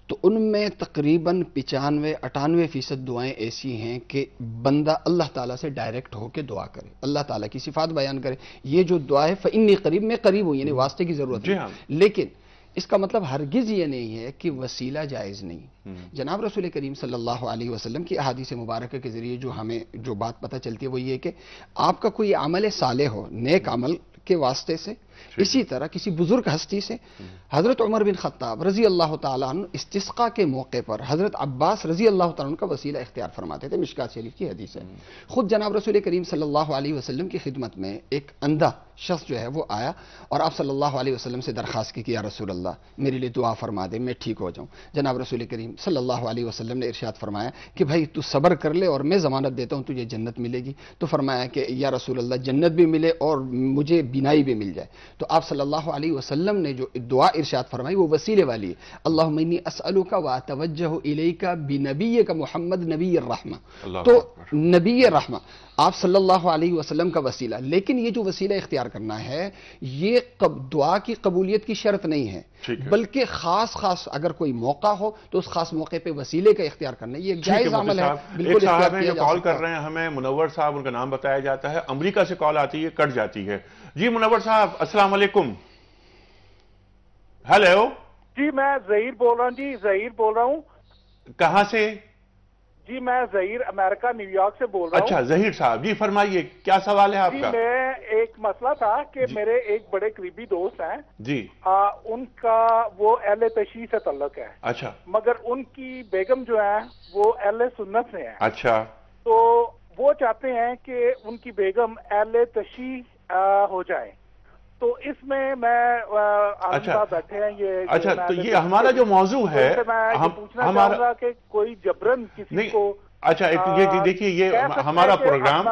तो उनमें तकरीबन पचानवे अठानवे फ़ीसद दुआएं ऐसी हैं कि बंदा अल्लाह ताला से डायरेक्ट होकर दुआ करे अल्लाह ताला की सिफात बयान करे ये जो दुआ है फ़ैन करीब में करीब हूँ यानी वास्ते की ज़रूरत है हाँ। लेकिन इसका मतलब हरगिज़ ये नहीं है कि वसीला जायज़ नहीं हम्म। जनाब रसूल करीम सल्लल्लाहु अलैहि वसल्लम की अहादीस मुबारक के ज़रिए जो हमें जो बात पता चलती है वो ये कि आपका कोई अमल साले हो नेक अमल के वास्ते से इसी तरह किसी बुजुर्ग हस्ती से हजरत उमर बिन खत्ताब रजी अल्लाह तस्का के मौके पर हजरत अब्बास रजी अल्लाह तन का वसीला इख्तियार फरमाते थे मिशका शरीफ की हदीस है hmm. खुद जनाब रसूल करीम सल्लल्लाहु अलैहि वसल्लम की खिदमत में एक अंधा शख्स जो है वो आया और आप सल्लल्लाहु अलैहि वसल्लम से दरख्वास्त की कि रसूल अल्लाह मेरे लिए दुआ फरमा दे मैं ठीक हो जाऊं जनाब रसूल करीम सल्लल्लाहु अलैहि वसल्लम ने इरशाद फरमाया कि भाई तू सब्र कर ले और मैं ज़मानत देता हूँ तुझे जन्नत मिलेगी तो फरमाया कि या रसूल अल्लाह जन्नत भी मिले और मुझे बिनाई भी मिल जाए तो आप सल्लल्लाहु अलैहि वसल्लम ने जो दुआ इरशाद फरमाई वो वसीले वाली है अल्लाह का व का बी नबी का मोहम्मद नबी रहमा तो नबी रहमा आप सल्लल्लाहु अलैहि वसल्लम का वसीला लेकिन ये जो वसीला इख्तियार करना है ये कब दुआ की कबूलियत की शर्त नहीं है बल्कि खास खास अगर कोई मौका हो तो उस खास मौके पे वसीले का इख्तियार करना ये जायज अमल है बिल्कुल कॉल कर रहे हैं हमें मुनवर साहब उनका नाम बताया जाता है अमरीका से कॉल आती है कट जाती है जी मुनवर साहब असला अस्सलाम हेलो जी मैं जहीर बोल रहा हूँ जी जहीर बोल रहा हूँ कहाँ से जी मैं जहीर अमेरिका न्यूयॉर्क से बोल रहा हूँ अच्छा जहीर साहब जी फरमाइए क्या सवाल है आपका जी मैं एक मसला था कि मेरे एक बड़े करीबी दोस्त हैं जी आ, उनका वो एल ए तशी से तल्लक है अच्छा मगर उनकी बेगम जो है वो एल ए सुन्नत से है अच्छा तो वो चाहते हैं कि उनकी बेगम एल ए तशी हो जाए तो इसमें मैं अच्छा बैठे हैं ये अच्छा तो ये हमारा जो मौजू है हमारा कि कोई जबरन किसी को अच्छा एक ये देखिए ये हमारा प्रोग्राम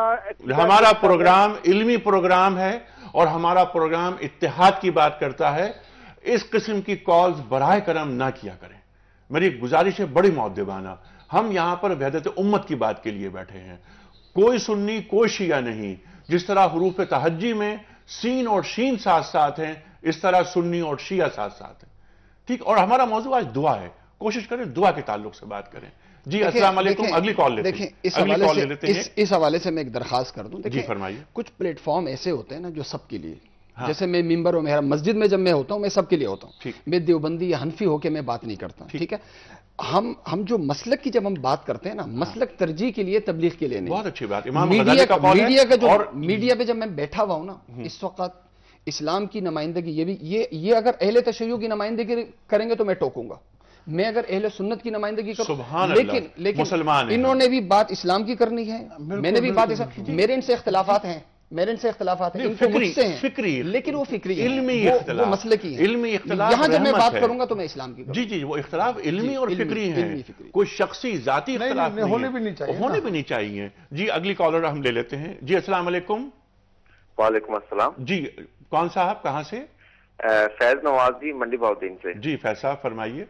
हमारा प्रोग्राम इल्मी प्रोग्राम है और हमारा प्रोग्राम इतिहाद की बात करता है इस किस्म की कॉल्स बराए करम ना किया करें मेरी गुजारिश है बड़ी मौदबाना हम यहां पर वहदत उम्मत की बात के लिए बैठे हैं कोई सुन्नी कोई शिया नहीं जिस तरह हरूफ तहजी में सीन और शीन साथ साथ हैं इस तरह सुन्नी और शिया साथ साथ हैं ठीक और हमारा मौजूद आज दुआ है कोशिश करें दुआ के ताल्लुक से बात करें जी अस्सलाम वालेकुम अगली कॉल लेते हैं इस हवाले से लेते इस, इस हवाले से मैं एक दरखास्त कर दूं देखिए फरमाइए कुछ प्लेटफॉर्म ऐसे होते हैं ना जो सबके लिए हाँ। जैसे मैं मिंबर हूं मेरा मस्जिद में जब मैं होता हूँ मैं सबके लिए होता हूं मैं देवबंदी या हनफी होकर मैं बात नहीं करता ठीक है हम हम जो मसलक की जब हम बात करते हैं ना हाँ। मसलक तरजीह के लिए तबलीग के लिए नहीं बहुत अच्छी बात इमाम मीडिया का मीडिया का जो और मीडिया पे जब मैं बैठा हुआ हूं ना हम्म। इस वक्त इस्लाम की नुमाइंदगी ये भी ये ये अगर अहले तशैय की नुमाइंदगी करेंगे तो मैं टोकूंगा मैं अगर अहले सुन्नत की नुमाइंदगी करूं लेकिन लेकिन इन्होंने भी बात इस्लाम की करनी है मैंने भी बात मेरे इनसे इख्तलाफात हैं मेरिन से इख्तलाफात हैं इनको मुझसे हैं फिक्री लेकिन वो फिक्री इल्मी वो, मसले की इल्मी इख्तलाफ यहाँ जब मैं बात करूंगा तो मैं इस्लाम की जी जी वो इख्तलाफ इल्मी और फिक्री है कोई शख्सी जाति इख्तलाफ होने भी नहीं चाहिए होने भी नहीं चाहिए जी अगली कॉलर हम ले लेते हैं जी अस्सलाम वालेकुम वालेकुम अस्सलाम जी कौन साहब कहाँ से फैज नवाज जी मंडी बाउद्दीन से जी फैज साहब फरमाइए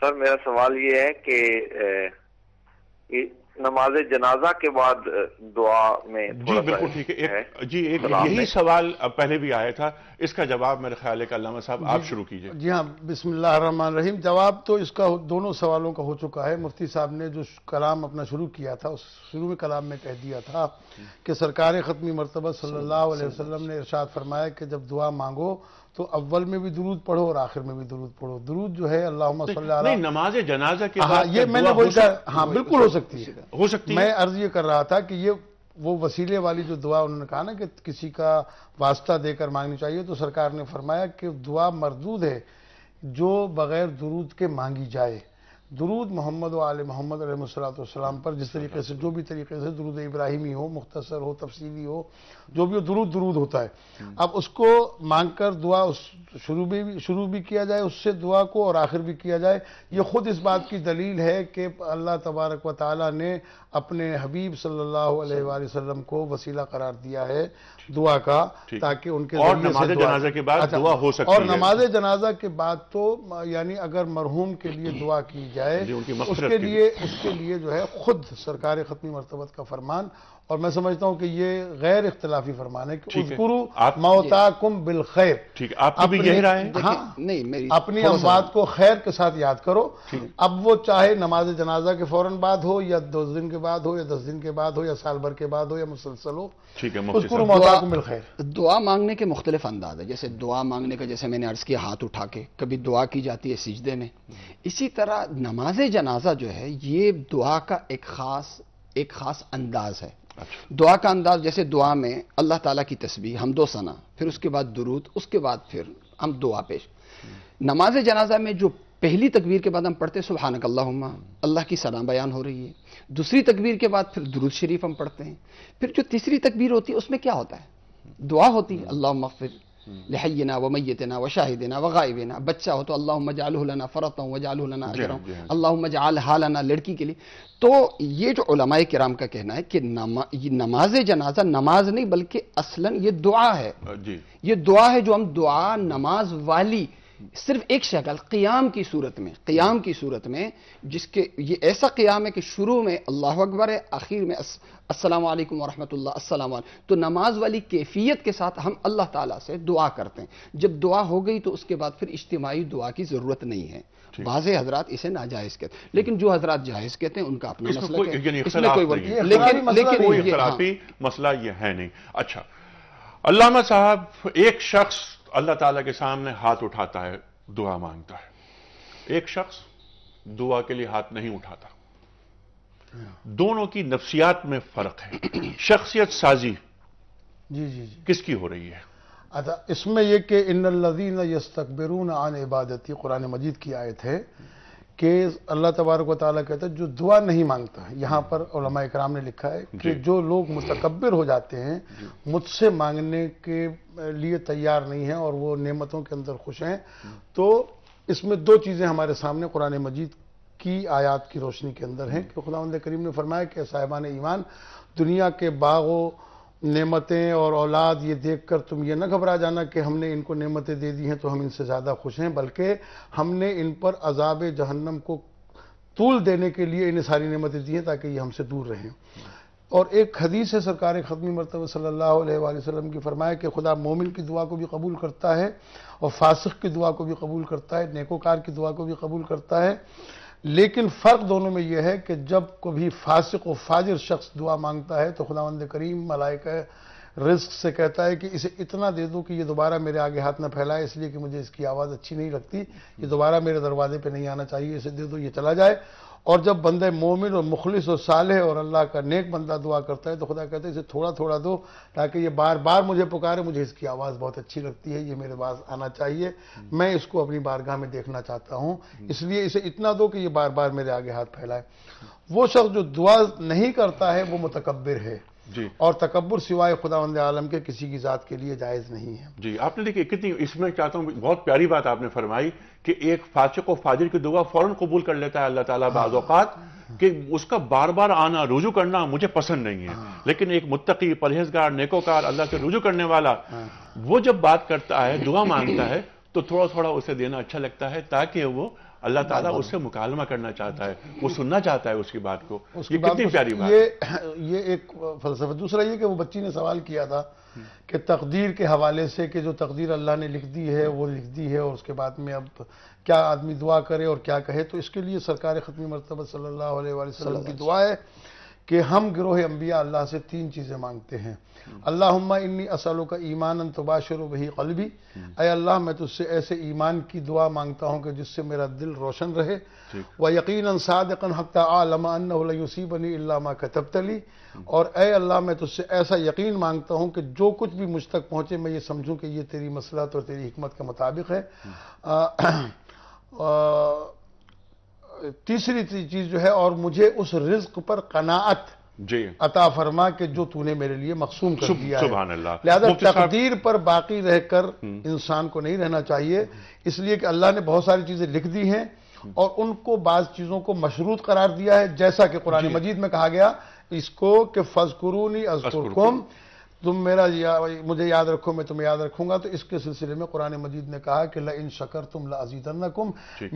सर मेरा सवाल ये है कि नमाज जनाजा के बाद दुआ में जी बिल्कुल ठीक है एक, जी एक यही सवाल पहले भी आया था इसका जवाब मेरे ख्याल है अलामा साहब आप शुरू कीजिए जी हाँ बिस्मिल्लाहमान रहीम जवाब तो इसका दोनों सवालों का हो चुका है मुफ्ती साहब ने जो कलाम अपना शुरू किया था उस शुरू में कलाम में कह दिया था कि सरकार ख़त्मी मरतबा सल्लल्लाहु अलैहि वसल्लम ने इरशाद फरमाया कि जब दुआ मांगो तो अव्वल में भी दुरूद पढ़ो और आखिर में भी दुरूद पढ़ो दुरूद जो है अल्लाह नमाज जनाजा के हाँ ये मैंने बोलकर हाँ बिल्कुल हो सकती है हो सकती मैं अर्ज ये कर रहा था कि ये वो वसीले वाली जो दुआ उन्होंने कहा ना कि किसी का वास्ता देकर मांगनी चाहिए तो सरकार ने फरमाया कि दुआ मरदूद है जो बगैर दुरूद के मांगी जाए दरूद मोहम्मद वाल मोहम्मद सलाम पर जिस तरीके से जो भी तरीके से दरूद इब्राहिमी हो मुख्तसर हो तफसीली हो जो भी हो दरूद दरूद होता है हम्म। अब उसको मांग कर दुआ उस शुरू भी शुरू भी किया जाए उससे दुआ को और आखिर भी किया जाए ये ख़ुद इस बात की दलील है कि अल्लाह तबारक व ताली ने अपने हबीब सल्ला वसलम को वसीला करार दिया है दुआ का ताकि उनके और नमाज जनाजा के बाद अच्छा, दुआ हो और नमाज जनाजा के बाद तो यानी अगर मरहूम के लिए दुआ की जाए उसके लिए उसके लिए जो है खुद सरकार ख़त्मी मरतबत का फरमान और मैं समझता हूं कि ये गैर इख्तलाफी फरमान है कि उसकुरु कुम बिल खैर ठीक आप भी यही रहे हाँ नहीं मेरी अपनी अमवात को खैर के साथ याद करो अब वो चाहे नमाज जनाजा के फौरन बाद हो या दो दिन के बाद हो या दस दिन के बाद हो या साल भर के बाद हो या मुसलसल हो ठीक है बिल खैर दुआ मांगने के मुख्तलिफ अंदाज है जैसे दुआ मांगने का जैसे मैंने अर्ज किया हाथ उठा के कभी दुआ की जाती है सिजदे में इसी तरह नमाज जनाजा जो है ये दुआ का एक खास एक खास अंदाज है अच्छा। दुआ का अंदाज जैसे दुआ में अल्लाह ताला की तस्वीर हम दो सना फिर उसके बाद दुरूद उसके बाद फिर हम दुआ पेश नमाज जनाजा में जो पहली तकबीर के बाद हम पढ़ते हैं सुबहानक अल्लाहुम्मा अल्लाह की सलाम बयान हो रही है दूसरी तकबीर के बाद फिर दुरुद शरीफ हम पढ़ते हैं फिर जो तीसरी तकबीर होती है उसमें क्या होता है दुआ होती है अल्लाह मफिर लहयना व मैतना व शाहिदना व गायबना बच्चा हो तो अल्लाह मजाल लना फ़रत हूँ वजाल लना अजर हूँ अल्लाह मजाल हालाना लड़की के लिए तो ये जो उलमाए कराम का कहना है कि नमा, नमाज जनाजा नमाज नहीं बल्कि असलन ये दुआ है ये दुआ है जो हम दुआ नमाज वाली सिर्फ एक शक्ल क़ियाम की सूरत में क़ियाम की सूरत में जिसके ये ऐसा क़ियाम है कि शुरू में अल्लाह अकबर है आखिर में असलम अस्सलाम वालेकुम तो नमाज वाली कैफियत के साथ हम अल्लाह ताला से दुआ करते हैं जब दुआ हो गई तो उसके बाद फिर इज्तमाही दुआ की ज़रूरत नहीं है बाज़े हजरात इसे नाजायज़ कहते हैं लेकिन जो हजरात जायज़ कहते हैं उनका अपना मसला लेकिन लेकिन हाँ। मसला ये है नहीं अच्छा अलामा साहब एक शख्स अल्लाह ताला के सामने हाथ उठाता है दुआ मांगता है एक शख्स दुआ के लिए हाथ नहीं उठाता दोनों की नफ्सियात में फर्क है शख्सियत साजी जी जी जी किसकी हो रही है अच्छा, इसमें यह कि इन लदीन यस्तकबरून आन इबादती कुरान मजीद की आयत है कि अल्लाह तबारक वाली कहता है जो दुआ नहीं मांगता यहाँ पर कराम ने लिखा है कि जो लोग मुतकबर हो जाते हैं मुझसे मांगने के लिए तैयार नहीं है और वो नेमतों के अंदर खुश हैं तो इसमें दो चीज़ें हमारे सामने कुरान मजीद की आयात की रोशनी के अंदर हैं कि खुदा करीम ने फरमाया कि साहिबान ईमान दुनिया के बागों नेमतें और औलाद ये देखकर तुम ये ना घबरा जाना कि हमने इनको नेमतें दे दी हैं तो हम इनसे ज़्यादा खुश हैं बल्कि हमने इन पर अजाब जहन्नम को तूल देने के लिए इन्हें सारी नेमतें दी हैं ताकि ये हमसे दूर रहें और एक हदीस है सरकार ख़दमी मरतब सल्ला वसलम की फरमाया कि खुदा मोमिन की दुआ को भी कबूल करता है और फासिक की दुआ को भी कबूल करता है नेकोकार की दुआ को भी कबूल करता है लेकिन फ़र्क दोनों में यह है कि जब कभी फासिक व फाजिर शख्स दुआ मांगता है तो खुदावंद करीम मलाइक रिस्क से कहता है कि इसे इतना दे दो कि ये दोबारा मेरे आगे हाथ ना फैलाए इसलिए कि मुझे इसकी आवाज़ अच्छी नहीं लगती ये दोबारा मेरे दरवाजे पे नहीं आना चाहिए इसे दे दो ये चला जाए और जब बंदे मोमिन और मुखलिस और साले और अल्लाह का नेक बंदा दुआ करता है तो खुदा कहते हैं इसे थोड़ा थोड़ा दो ताकि ये बार बार मुझे पुकारे मुझे इसकी आवाज़ बहुत अच्छी लगती है ये मेरे पास आना चाहिए मैं इसको अपनी बारगाह में देखना चाहता हूँ इसलिए इसे इतना दो कि ये बार बार मेरे आगे हाथ फैलाए वो शख्स जो दुआ नहीं करता है वो मुतकबर है जी और तकबर सिवाय वंद आलम के किसी की ज़ात के लिए जायज़ नहीं है जी आपने देखिए कितनी इसमें चाहता हूँ बहुत प्यारी बात आपने फरमाई कि एक फाचे को फाजिर की दुआ फ़ौरन कबूल कर लेता है अल्लाह ताला बाज़ात हाँ, हाँ, हाँ। कि उसका बार बार आना रुजू करना मुझे पसंद नहीं है लेकिन एक मुतकी परहेजगार नेकोकार अल्लाह से रुजू करने वाला वो जब बात करता है दुआ मांगता है तो थोड़ा थोड़ा उसे देना अच्छा लगता है ताकि वो अल्लाह ताला उससे मुकालमा करना चाहता है वो सुनना चाहता है उसकी बात को उसकी ये कितनी प्यारी बात ये ये एक फलसफा दूसरा ये कि वो बच्ची ने सवाल किया था कि तकदीर के हवाले से कि जो तकदीर अल्लाह ने लिख दी है वो लिख दी है और उसके बाद में अब क्या आदमी दुआ करे और क्या कहे तो इसके लिए सरकार ख़त्म मरतबा सल्ला वसलम की दुआ है कि हम ग्रोह अम्बिया अल्लाह से तीन चीज़ें मांगते हैं अल्लाह इन्नी असलों का ईमान तबाशर वही कलबी अय अल्लाह मैं तुझसे ऐसे ईमान की दुआ मांगता हूँ कि जिससे मेरा दिल रोशन रहे व यकीन सादकन हत्या आलमानसीबनी अल्लामा कतबतली और अय अल्लाह मैं तुझसे ऐसा यकीन मांगता हूँ कि जो कुछ भी मुझ तक पहुँचे मैं ये समझूँ कि ये तेरी मसलत और तेरी हमत के मुताबिक है हम्म। तीसरी चीज जो है और मुझे उस रिज्क पर कनात जी अता फरमा के जो तूने मेरे लिए मखसूम कर सुब, दिया लिहाजा तकदीर पर बाकी रहकर हम्म। इंसान को नहीं रहना चाहिए इसलिए कि अल्लाह ने बहुत सारी चीजें लिख दी हैं और उनको बाज चीजों को मशरूत करार दिया है जैसा कि कुरान मजीद में कहा गया इसको कि फजकुरूनी अजकुरकुम तुम मेरा या, मुझे याद रखो मैं तुम्हें याद रखूंगा तो इसके सिलसिले में कुरान मजीद ने कहा कि ला इन शकर तुम लाजीदन कुम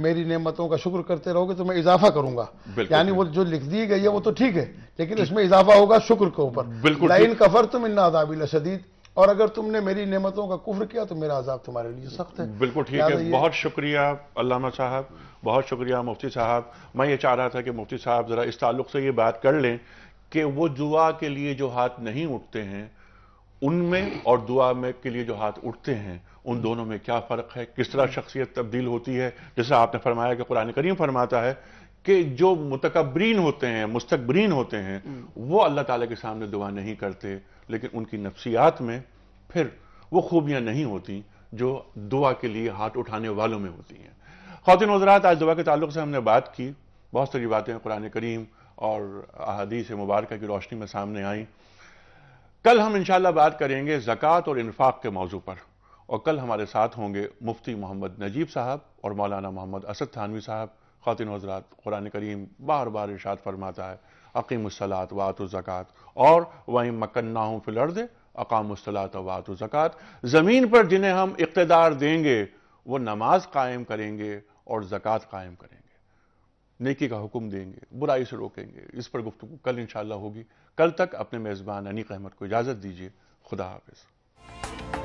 मेरी नेमतों का शुक्र करते रहोगे तो मैं इजाफा करूंगा यानी वो जो लिख दी गई है वो तो ठीक है लेकिन इसमें इजाफा होगा शुक्र के ऊपर ला इन कफर तुम इन अदाबिल शदीद और अगर तुमने मेरी नेमतों का कुफर किया तो मेरा आजाब तुम्हारे लिए सख्त है बिल्कुल ठीक है बहुत शुक्रिया अलामा साहब बहुत शुक्रिया मुफ्ती साहब मैं ये चाह रहा था कि मुफ्ती साहब ज़रा इस ताल्लुक से ये बात कर लें कि वो जुआ के लिए जो हाथ नहीं उठते हैं उनमें और दुआ में के लिए जो हाथ उठते हैं उन दोनों में क्या फ़र्क है किस तरह शख्सियत तब्दील होती है जैसा आपने फरमाया कि कुरान करीम फरमाता है कि जो मुतकबरीन होते हैं मुस्तकबरीन होते हैं हम्म। वो अल्लाह ताला के सामने दुआ नहीं करते लेकिन उनकी नफ्सियात में फिर वो खूबियाँ नहीं होती जो दुआ के लिए हाथ उठाने वालों में होती हैं खातिन हजरात आज दुआ के ताल्लुक से हमने बात की बहुत सारी बातें कुरान करीम और अहादीस मुबारक की रोशनी में सामने आई कल हम इंशाल्लाह बात करेंगे जक़ात और इन्फाक के मौजू पर और कल हमारे साथ होंगे मुफ्ती मोहम्मद नजीब साहब और मौलाना मोहम्मद असद थानवी साहब खातिन हजरात कुरान करीम बार बार इर्शाद फरमाता है अकीम अकीमसलात ज़क़ात और वहीं मकन्ना फिलर्द अकामसलात वातुज़क़़त ज़मीन पर जिन्हें हम इकतदार देंगे वो नमाज कायम करेंगे और ज़क़़त कायम करेंगे नेकी का हुक्म देंगे बुराई से रोकेंगे इस पर गुफ्तु कल इंशाल्लाह होगी कल तक अपने मेज़बान अनीक अहमद को इजाज़त दीजिए खुदा हाफिज़